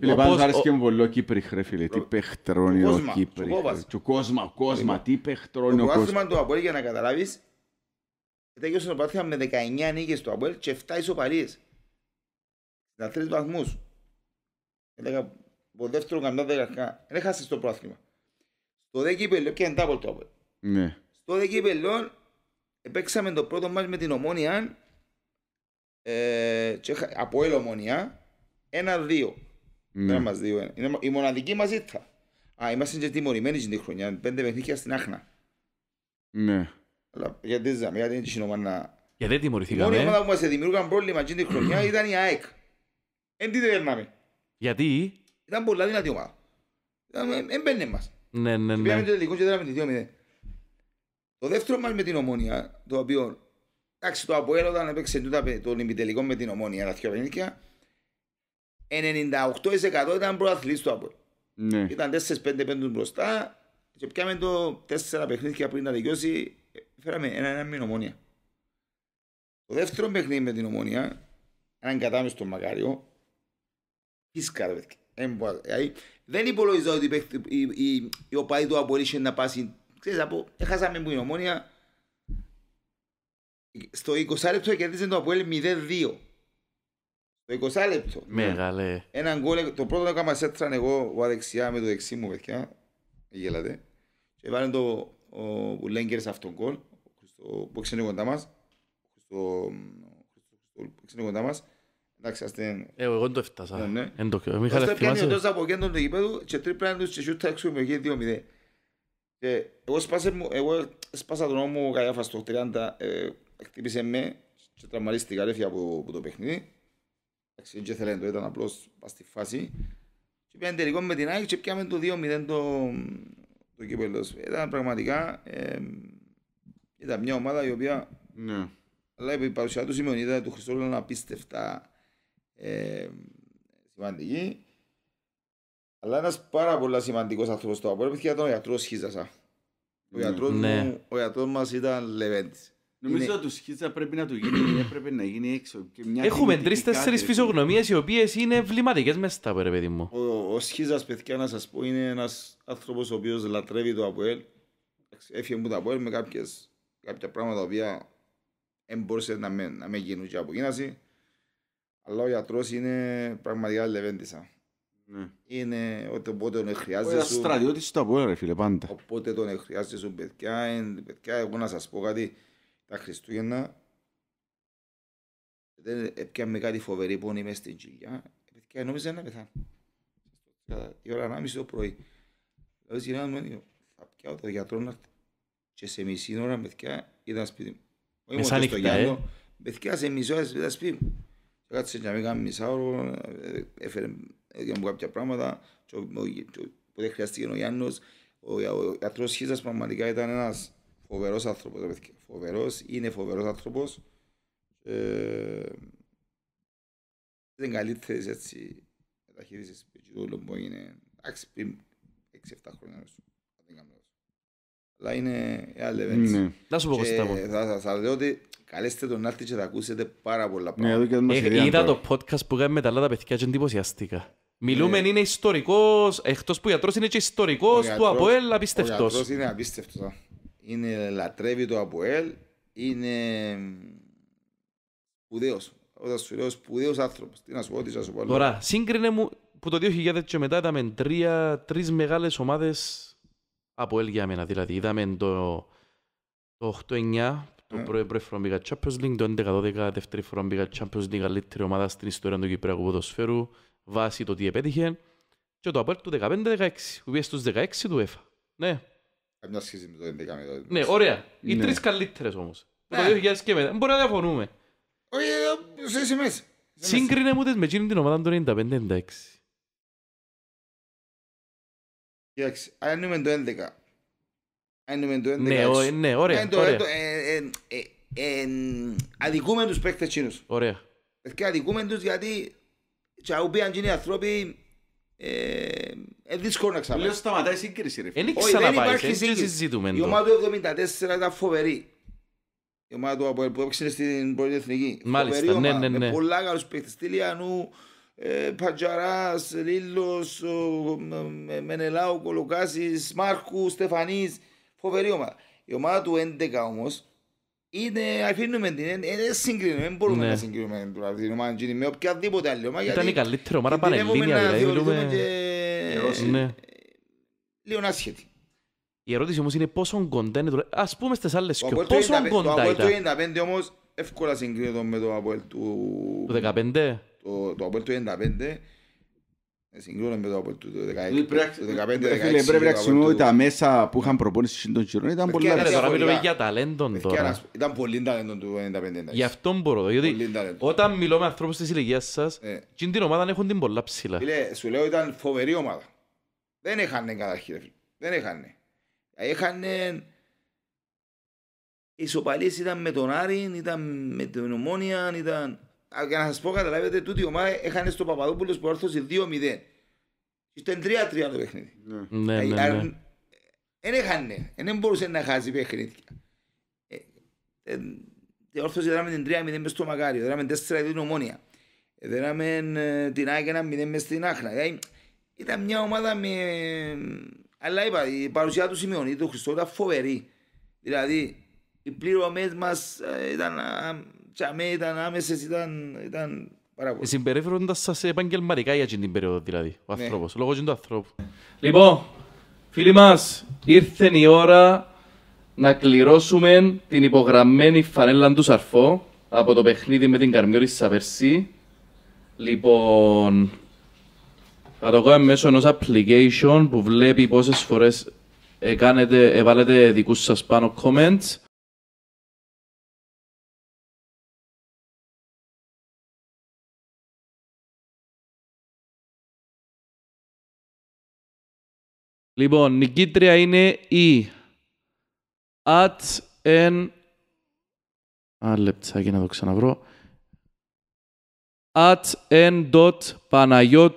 Φίλε, πάντως άρεσε και μου πολύ ο Κύπρης, ρε φίλε. Τι παιχτρώνει ο Κύπρης. Του κόσμα, ο κόσμα, λοιπόν, τι παιχτρώνει ο κόσμα. Το πρόθυμα του Αποέλ, για να καταλάβεις, τελειώσε το με 19 νίκες του Αποέλ και 7 ισοπαλίες. Να θέλει του Έλεγα, από δεύτερο καμιά δεκαρχά. Δεν χάσεις το πρόθυμα. Στο δε κύπελο, και εντάπω το απολ. Ναι. Στο δε κύπελο, παίξαμε το πρώτο μας με την Ομόνια ε, από ελ Ομόνια, ένα-δύο. Ναι. Ένα μας δύο. Είναι, η μοναδική μας ήρθα. Α, είμαστε και τιμωρημένοι στην χρονιά, πέντε παιχνίδια στην Άχνα. Ναι. Αλλά γιατί ζαμε, γιατί είναι η να... Γιατί δεν τιμωρηθήκαμε. Η μόνη ομάδα που μας δημιούργαν πρόβλημα την χρονιά ήταν η ΑΕΚ. Εν τι δεν έρναμε. Γιατί... Ήταν πολλά δυνατή ομάδα. Ε, έμπαινε μας. Ναι, ναι, ναι. Πήγαμε τελικό και δεν με 2-0. Το δεύτερο μας με την ομόνια, το οποίο... Εντάξει, το Αποέλ όταν έπαιξε το τον με την ομόνια, τα δυο παιχνίδια, 98% ήταν προαθλής του Αποέλ. Ναι. Ήταν 5 πέντε μπροστά και πιάμε το 4 παιχνίδια πριν να δικαιώσει, φέραμε ένα-ένα με την ομόνια. Το δεύτερο παιχνίδι με την ομόνια, έναν κατάμεστο μακάριο, Φίσκα ρε Δεν δηλαδή, υπολογίζω ότι οι οπαδοί του απολύσσε να πάσει. Ξέρεις από, έχασαμε που η ομόνια. Στο 20 λεπτό κερδίζει το Αποέλ 0-2. Το 20 λεπτό. Μεγάλε. Έναν γκολ, το πρώτο το έκανα σέτραν εγώ ο αδεξιά με το δεξί μου παιδιά. Γελάτε. Και βάλε το ο Λέγκερς αυτόν γκολ, που ξένει κοντά μας. Που ξένει κοντά μας. Εντάξει, ας Εγώ το έφτασα. Ναι. ναι. δεν το θυμάσαι. το από Δεν το και με 2 εγώ σπάσα, εγώ τον στο 30, ε, χτύπησε με και τραυμαρίστηκα ρε από, από το παιχνίδι. Εντάξει, δεν ήθελα το ήταν απλώς πας στη φάση. με την ΑΕΚ και πιάμε το 2-0 το, το Ήταν πραγματικά, μια ομάδα η οποία... Ναι. Αλλά η ε, σημαντική. Αλλά ένας πάρα πολύ σημαντικός άνθρωπος στο Απόλλωνα ήταν ο γιατρός Χίζασα. Ο ναι. γιατρός, ναι. μου, ο γιατρός μας ήταν Λεβέντης. Νομίζω είναι... ότι του Σχίτσα πρέπει να του γίνει, [COUGHS] πρέπει να γίνει έξω. Και μια Έχουμε τρει-τέσσερι φυσιογνωμίες οι οποίες είναι βληματικέ μέσα στα πέρα, παιδί μου. Ο, ο Σχίτσα, παιδιά, να σας πω, είναι ένας άνθρωπος ο οποίος λατρεύει το Αποέλ. Έφυγε μου το Αποέλ με κάποιες, κάποια πράγματα τα οποία δεν μπορούσε να με, να με γίνουν και από κοινάση. Αλλά ο γιατρός είναι πραγματικά λεβέντησα. Ναι. Είναι ότι οπότε τον χρειάζεσαι σου. στρατιώτης τα πω, ρε φίλε πάντα. Οπότε τον χρειάζεσαι σου παιδιά. Είναι, παιδιά εγώ να σας πω κάτι. Τα Χριστούγεννα δεν έπιαμε κάτι φοβερή που είμαι στην κοιλιά. Παιδιά νόμιζα να πεθάνω. Η ώρα να το πρωί. Λέω γυρνάω μου θα πιάω το γιατρό να έρθει. Και σε μισή ώρα παιδιά ήταν σπίτι μου. Μεσάνυχτα ε. Παιδιά σε μισή ώρα ήταν σπίτι μου. Κάτσε να μην κάνει μισάωρο, ε, έφερε μου κάποια πράγματα που δεν χρειάστηκε ο Γιάννος. Ο γιατρός Χίζας πραγματικά ήταν ένας φοβερός άνθρωπος. Φοβερός, είναι φοβερός άνθρωπος. Ε, δεν έτσι μεταχείρισες, έτσι όλο που έγινε. Εντάξει, πριν 6-7 χρόνια αλλά είναι άλλη ευαίσθηση. Ναι. Να σου πω πώς θα πω. Θα λέω ότι καλέστε τον Άρτη και θα ακούσετε πάρα πολλά ναι, πράγματα. Ε, είδα το podcast που κάνουμε τα άλλα παιδιά και εντυπωσιαστήκα. Ναι. Μιλούμε είναι ιστορικός, εκτός που ο γιατρός είναι και ιστορικός του ΑΠΟΕΛ απίστευτος. Ο γιατρός είναι απίστευτος. Είναι λατρεύει το ΑΠΟΕΛ, είναι σπουδαίος. Όταν σου λέω σπουδαίος άνθρωπος, τι να σου πω, τι να σου πω. Τώρα, σύγκρινε μου που το 2000 και μετά είδαμε τρεις μεγάλες ομάδες από ελ για μένα. Δηλαδή είδαμε το, το 8-9 το ναι. πρώτο φορά μπήκα Champions League, το 11-12 δεύτερη φορά μπήκα Champions League, καλύτερη ομάδα στην ιστορία του Κυπριακού ποδοσφαίρου, βάσει το τι επέτυχε. Και το απολυτο 15-16, που πήγες στους 16 του ΕΦΑ. Ναι. Καμιά σχέση με το 11 Ναι, ωραία. Οι ναι. τρεις καλύτερες όμως. Το 2000 ναι. και μετά. Μπορεί να διαφωνούμε. Όχι, ε, ε, σε σημείς. Σύγκρινε μου τις με εκείνη την ομάδα του 95-96 αν είμαι το 11. Αν είμαι Ναι, ναι ωραία. Ε, ε, ε, αδικούμε τους παίκτες τσίνους. Ωραία. Και αδικούμε τους γιατί οι ανθρώποι ε, δύσκολο να σταματάει Όχι, δεν υπάρχει Η ομάδα του ήταν Η ομάδα που έπαιξε στην ναι, ναι, ναι. Πατζαράς, Λίλος, ε, Μενελάου, Κολοκάσης, Μάρκους, Στεφανής, φοβερή ομάδα. Η ομάδα του 11 όμως είναι, αφήνουμε την, δεν συγκρίνουμε, δεν μπορούμε ναι. να συγκρίνουμε την ομάδα την με οποιαδήποτε άλλη ομάδα. Ήταν η καλύτερη ομάδα πανελλήνια, δηλαδή. Ε, ναι. Λίγο άσχετη. Η ερώτηση όμως είναι πόσο κοντά είναι το... Ας πούμε στις άλλες και πόσο κοντά ήταν. Το Αποέλ του 95 όμως εύκολα συγκρίνεται με το Αποέλ του... Το 15 το, το Απόλ του 95 Συγκρούω με το Απόλ του 15-16 Πρέπει να ε, ότι τα μέσα που είχαν προπόνηση στον Κυρών Ήταν ε, πολύ Τώρα μιλούμε για ταλέντον ε, τώρα Ήταν πολύ ταλέντον του 95 Γι' αυτό μπορώ Γιατί όταν μιλώ με ανθρώπους της ηλικίας σας Την ομάδα έχουν την πολλά ψηλά Σου λέω ήταν φοβερή ομάδα Δεν έχανε καταρχήν Δεν έχανε Έχανε Οι Σοπαλίες ήταν με τον Άρη Ήταν με την Ομόνια Ήταν για να σας πω, καταλάβετε, τούτη ομάδα έχανε στο Παπαδόπουλος που όρθωσε 2-0. Ήταν 3-3 το παιχνίδι. Ναι, ναι, ναι. Δεν ε, ναι. έχανε, δεν μπορούσε να χάσει παιχνίδια. Η ε, ε, όρθωση δράμε την 3-0 μες στο Μακάριο, δράμε 4-2 την Ομόνια, δράμε την Άκαινα 0 μες στην Άχνα. Ήταν μια ομάδα με... Αλλά είπα, η παρουσία του Σημειώνη, του Χριστός ήταν φοβερή. Δηλαδή, οι πληρωμές μας ήταν Τσαμέ ήταν άμεσες, ήταν, ήταν πάρα πολύ. Συμπεριφέροντας σας επαγγελματικά για την περίοδο δηλαδή, ο ναι. λόγω του ανθρώπου. Λοιπόν, φίλοι μας, ήρθε η ώρα να κληρώσουμε την υπογραμμένη φανέλα του Σαρφό από το παιχνίδι με την Καρμιόρη Σαπερσή. Λοιπόν, θα το κάνουμε μέσω ενός application που βλέπει πόσες φορές ε, κάνετε, ε, βάλετε δικούς σας πάνω comments Λοιπόν, νικήτρια είναι η at n... Α, λεπτάκι να το ξαναβρω. at n dot 14.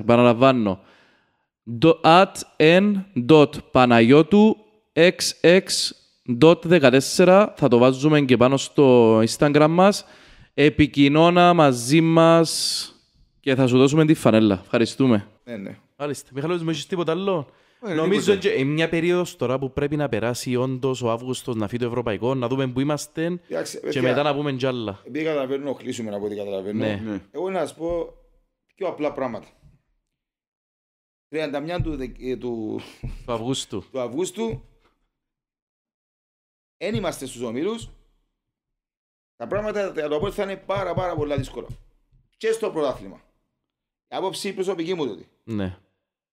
Επαναλαμβάνω. at n dot dot 14. Θα το βάζουμε και πάνω στο Instagram μας. Επικοινώνα μαζί μας και θα σου δώσουμε τη φανέλα. Ευχαριστούμε. Ναι, ναι. Μάλιστα. Μιχαλός, μου έχεις τίποτα άλλο. Ε, Νομίζω ότι είναι μια περίοδος τώρα που πρέπει να περάσει όντως ο Αύγουστος να φύγει το ευρωπαϊκό, να δούμε που είμαστε Άξε, και μετά να πούμε τζάλα. Επειδή καταλαβαίνω, κλείσουμε από ό,τι καταλαβαίνω. Ναι. Ναι. Εγώ να σα πω πιο απλά πράγματα. 31 του, ε, του... του Αυγούστου. [LAUGHS] του Αυγούστου δεν είμαστε στους ομίλους. τα πράγματα θα, το θα είναι πάρα πάρα πολύ δύσκολα και στο πρωτάθλημα άποψη η προσωπική μου τότε. Ναι.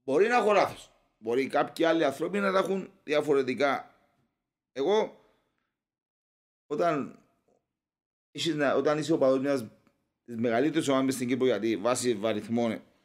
Μπορεί να έχω λάθος. Μπορεί κάποιοι άλλοι άνθρωποι να τα έχουν διαφορετικά. Εγώ, όταν, είσαι, όταν είσαι ο παδός μιας μεγαλύτερης ομάδας στην Κύπρο, γιατί βάσει βαριθμών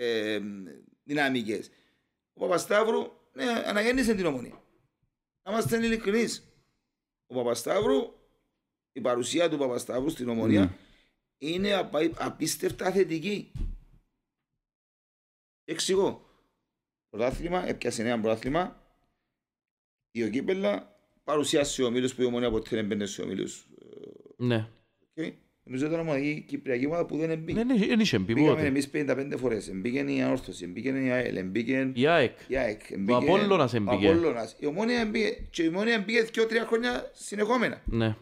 ε, δυναμικές. Ο Παπασταύρου ναι, αναγέννησε την ομονία. Να είμαστε ειλικρινείς. Ο Παπασταύρου, η παρουσία του Παπασταύρου στην ομονία mm. είναι απα, απίστευτα θετική. Εξηγώ. Πρωτάθλημα, έπιασε ένα πρωτάθλημα, δύο κύπελα, παρουσίασε ομίλους που η ομονία ποτέ δεν μπαίνει σε ομίλους. Ναι. Okay. Ε, Νομίζω ήταν η Κυπριακή ομάδα που δεν μπήκε. Δεν ναι, ναι, είχε εμπήκε. Πήγαμε εμείς 55 φορές. Μπήκε η Αόρθωση, εμπήκε η ΑΕΛ, μπήκε η ΑΕΚ. Ο Απόλλωνας έμπηκε. Ο Απόλλωνας. Η και η ομονια εμπηκε μπήκε δύο-τρία χρόνια συνεχόμενα. Ναι.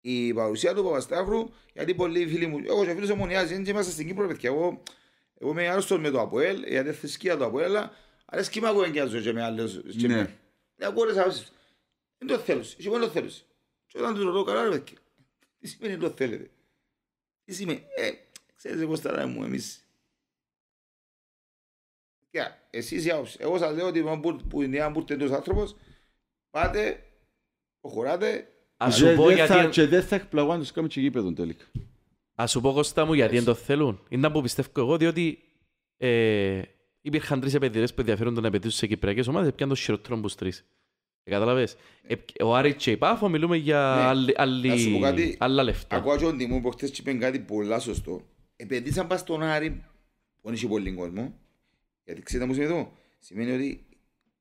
Η παρουσία του Παπαστάχρου, γιατί πολλοί φίλοι μου, εγώ και φίλος ομονιάς, δεν είμαστε στην Κύπρο, παιδιά. Εγώ, είμαι το Αποέλ, γιατί και τι σημαίνει το θέλετε. Τι σημαίνει. Ε, ξέρετε Κωνσταντά μου εμείς. Και εσείς για άποψει. Εγώ σας λέω ότι που είναι αν μπορείτε εντός άνθρωπος, πάτε, προχωράτε. Ας σου πω γιατί... Και δεν θα εκπλαγώ αν τους κάνουμε και γήπεδο τελικά. Ας σου πω Κώστα μου γιατί δεν το θέλουν. Είναι που πιστεύω εγώ διότι ε, υπήρχαν τρεις επενδυτέ που ενδιαφέρονται να επενδύσουν σε κυπριακές ομάδες και πιάνουν το χειροτρόμπου τρει. τρεις. Κατάλαβες. Ε, ο Άρης και η Πάφο μιλούμε για ναι, άλλα λεφτά. Ακούω και ο Ντιμού που χτες είπε κάτι πολλά σωστό. Επενδύσαν πας στον Άρη που είναι πολύ κόσμο. Γιατί ξέρετε μου σημαίνει εδώ. Σημαίνει ότι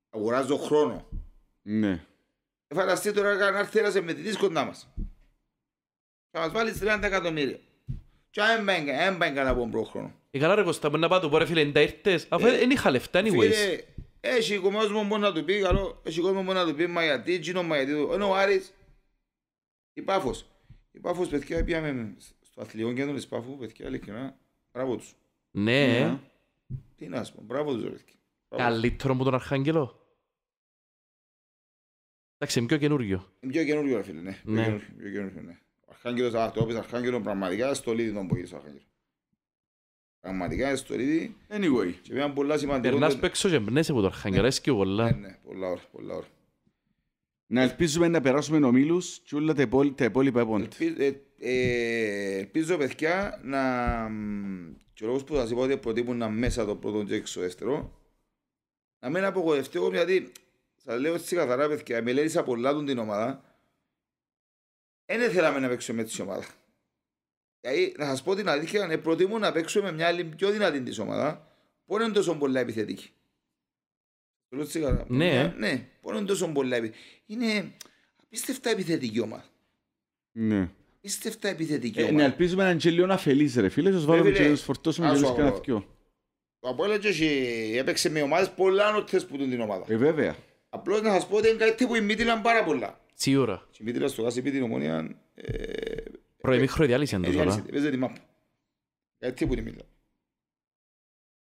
αγοράζω χρόνο. Ναι. Ε, φανταστείτε τώρα να έρθει ένας επενδυτής κοντά μας. Θα μας βάλει 30 εκατομμύρια. Και αν μπαίνει, αν μπαίνει κατά από τον πρόχρονο. Ε, καλά ρε Κώστα, μπορεί να πάτε, μπορεί φίλε, να ήρθες. Αφού ε, δεν είχα λεφτά anyways. Έχει κόσμο μόνο να του πει καλό, έχει κόσμο μόνο να του πει μα γιατί, γίνω μα γιατί, ενώ ο Άρης, η Πάφος. Η Πάφος, παιδιά, πήγαμε στο αθλητικό κέντρο της Πάφου, παιδιά, ειλικρινά, μπράβο τους. Ναι. ναι. Τι να σου πω, μπράβο τους, ρε Καλύτερο από τον Αρχάγγελο. Εντάξει, είναι πιο καινούργιο. Είναι πιο καινούργιο, ρε φίλε, ναι. ναι. Πιο καινούργιο, ναι. Ο Αρχάγγελος, α, το Αρχάγγελος, πραγματικά, στο λίδι τον που γύρισε Αρχάγγελος. Πραγματικά είναι ρίδι. Anyway. Και πήγαν πολλά σημαντικό. Περνάς παίξω και μπνέσαι από το Αρχαγγελέσκιο ναι. πολλά. Ναι, ναι, πολλά ώρα, πολλά ώρα. Να ελπίζουμε να περάσουμε νομίλους και όλα τα υπόλοιπα επόμενα. Ε, ε, ελπίζω, παιδιά, να... Και ο λόγος που σας είπα ότι προτιμούν να μέσα το πρώτο και έξω δεύτερο, να μην απογοευτώ γιατί σας λέω έτσι καθαρά, παιδιά, μελέτησα πολλά τον την ομάδα. Δεν θέλαμε να παίξουμε με την ομάδα. Δηλαδή, να σας πω την αλήθεια, ναι, προτιμώ να παίξω με μια άλλη πιο δυνατή της ομάδα, που είναι τόσο πολλά επιθετική. Ναι. Ναι, που είναι τόσο πολλά επιθετική. Είναι απίστευτα επιθετική ομάδα. Ναι. Απίστευτα επιθετική ε, ομάδα. Ε, ναι, ελπίζουμε είναι τζελιό να φελείς ρε φίλε, Σας βάλουμε και σας φορτώσουμε και σας κανένα δυο. Ο Απόλλατος έπαιξε με ομάδες πολλά ανώτες που ήταν την ομάδα. Ε, βέβαια. Απλώς να σας πω ότι είναι κάτι που η Μίτιλαν πάρα πολλά. Σίγουρα. Η Μίτιλαν στο γάσι πει την ομόνια ε, Προημίχρο διάλυσαν τώρα. όλα. τη μάπα. Έτσι που είναι μίλα.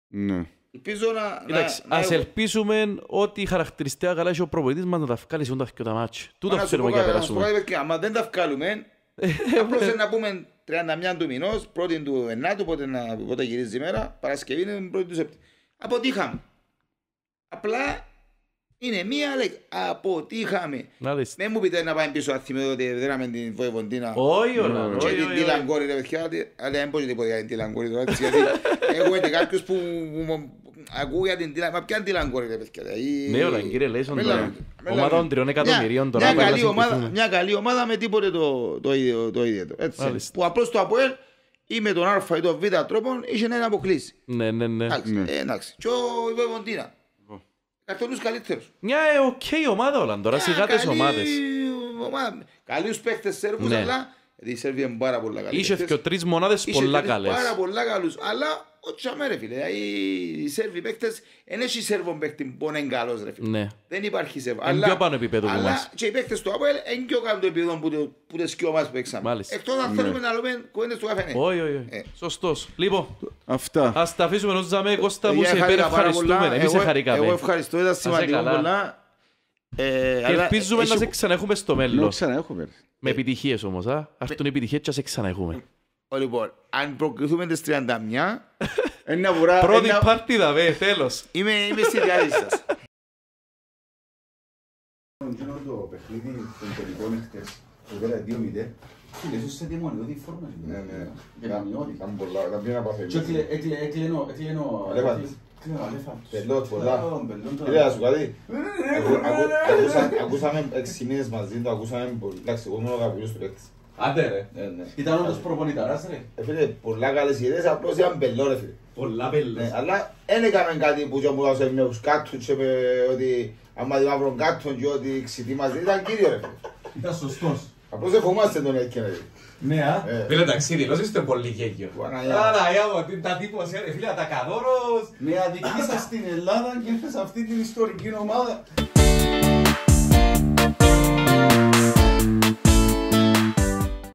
Ναι. Ελπίζω να... Εντάξει, ας ελπίσουμε ότι η χαρακτηριστικά καλά έχει ο προπονητής μας να τα βγάλει σύντα και τα μάτια. Τούτο ξέρουμε και να περάσουμε. Άμα δεν τα βγάλουμε, ε, ε, απλώς ε. να πούμε 31 του μηνός, πρώτη του ενάτου, πότε γυρίζει η μέρα, Παρασκευή είναι πρώτη του Σεπτή. Αποτύχαμε. Απλά είναι μία λέξη. Αποτύχαμε. Δεν μου πείτε να πάει πίσω να θυμίζω ότι δεν δέραμε την Βοηβοντίνα. Όχι, όχι. Και την Λαγκόρη, ρε παιδιά. Αλλά δεν μπορεί τίποτα για την Λαγκόρη Γιατί [LAUGHS] έχω έτσι κάποιους που ακούω για την Λαγκόρη. Μα ποια είναι την ρε παιδιά. Ναι, όλα, κύριε Λέισον τώρα. Ομάδα των τριών εκατομμυρίων τώρα. Μια καλή ομάδα με τίποτε το ίδιο. Που απλώς το Αποέλ ή με τον Α ή τον Β τρόπο είχε να αποκλείσει. Ναι, ναι, ναι. Εντάξει. Ναι. Ε, και ο Βοηβοντίνα. Έρθουν καλύτερος. καλύτερους. Μια οκ okay ομάδα όλα τώρα, σιγάτες ομάδες. Καλούς παίχτες Σέρβους, ναι. αλλά η Σέρβια είναι πάρα πολλά καλή. Είχε και τρεις μονάδες πολλά καλές. Πάρα πολλά καλούς, αλλά Τσάμε ρε φίλε, οι Σέρβοι παίκτες δεν έχει Σέρβον παίκτη που είναι καλός ρε φίλε. Ναι. Δεν υπάρχει Σέρβο. Είναι πιο πάνω επίπεδο που μας. Και οι παίκτες του ΑΠΟΕΛ είναι πιο κάτω επίπεδο που, που τις κοιό μας παίξαμε. Μάλιστα. Εκτός αν ναι. θέλουμε να λέμε κουέντες του καφενέ. Όχι, όχι. όχι. Σωστός. Λοιπόν, Αυτά. ας τα αφήσουμε να ζάμε Κώστα που σε πέρα ευχαριστούμε. Εμείς χαρήκαμε. Εγώ ευχαριστώ, ήταν σημαντικό πολλά. Ε, και ελπίζουμε να σε ξαναέχουμε στο μέλλον. Με επιτυχίες όμως. Α. Αυτόν ε. επιτυχίες και να σε ξαναέχουμε. Λοιπόν, αν προκριθούμε τις 31, [LAUGHS] ένα βουρά... Πρώτη ένα... πάρτιδα, βέ, τέλος. Είμαι, είμαι στη διάρκεια σας. πιο [LAUGHS] ναι, ναι. Εγώ είμαι εγώ είμαι... Άντε ρε. Ήταν όντως προπονηταράς ρε. Ε, φίλε, πολλά καλές ιδέες, απλώς ήταν πελό ρε φίλε. Πολλά πελές. Ναι, αλλά δεν έκαμε κάτι που και μου με τους κάτους και με ότι άμα δεν βρουν κάτουν και ότι ξητήμαζε. Ήταν κύριο ρε φίλε. Ήταν σωστός. Απλώς δεν φοβάστε τον έτσι ρε. Ναι, α. Ε. Φίλε, εντάξει, δηλώσεις το πολύ γέγιο. Παναγιά μου, τα τύπωσια ε, ρε φίλε, τα καδόρος. Ναι, αδικήσας στην Ελλάδα και έφεσαι αυτή την ιστορική ομάδα.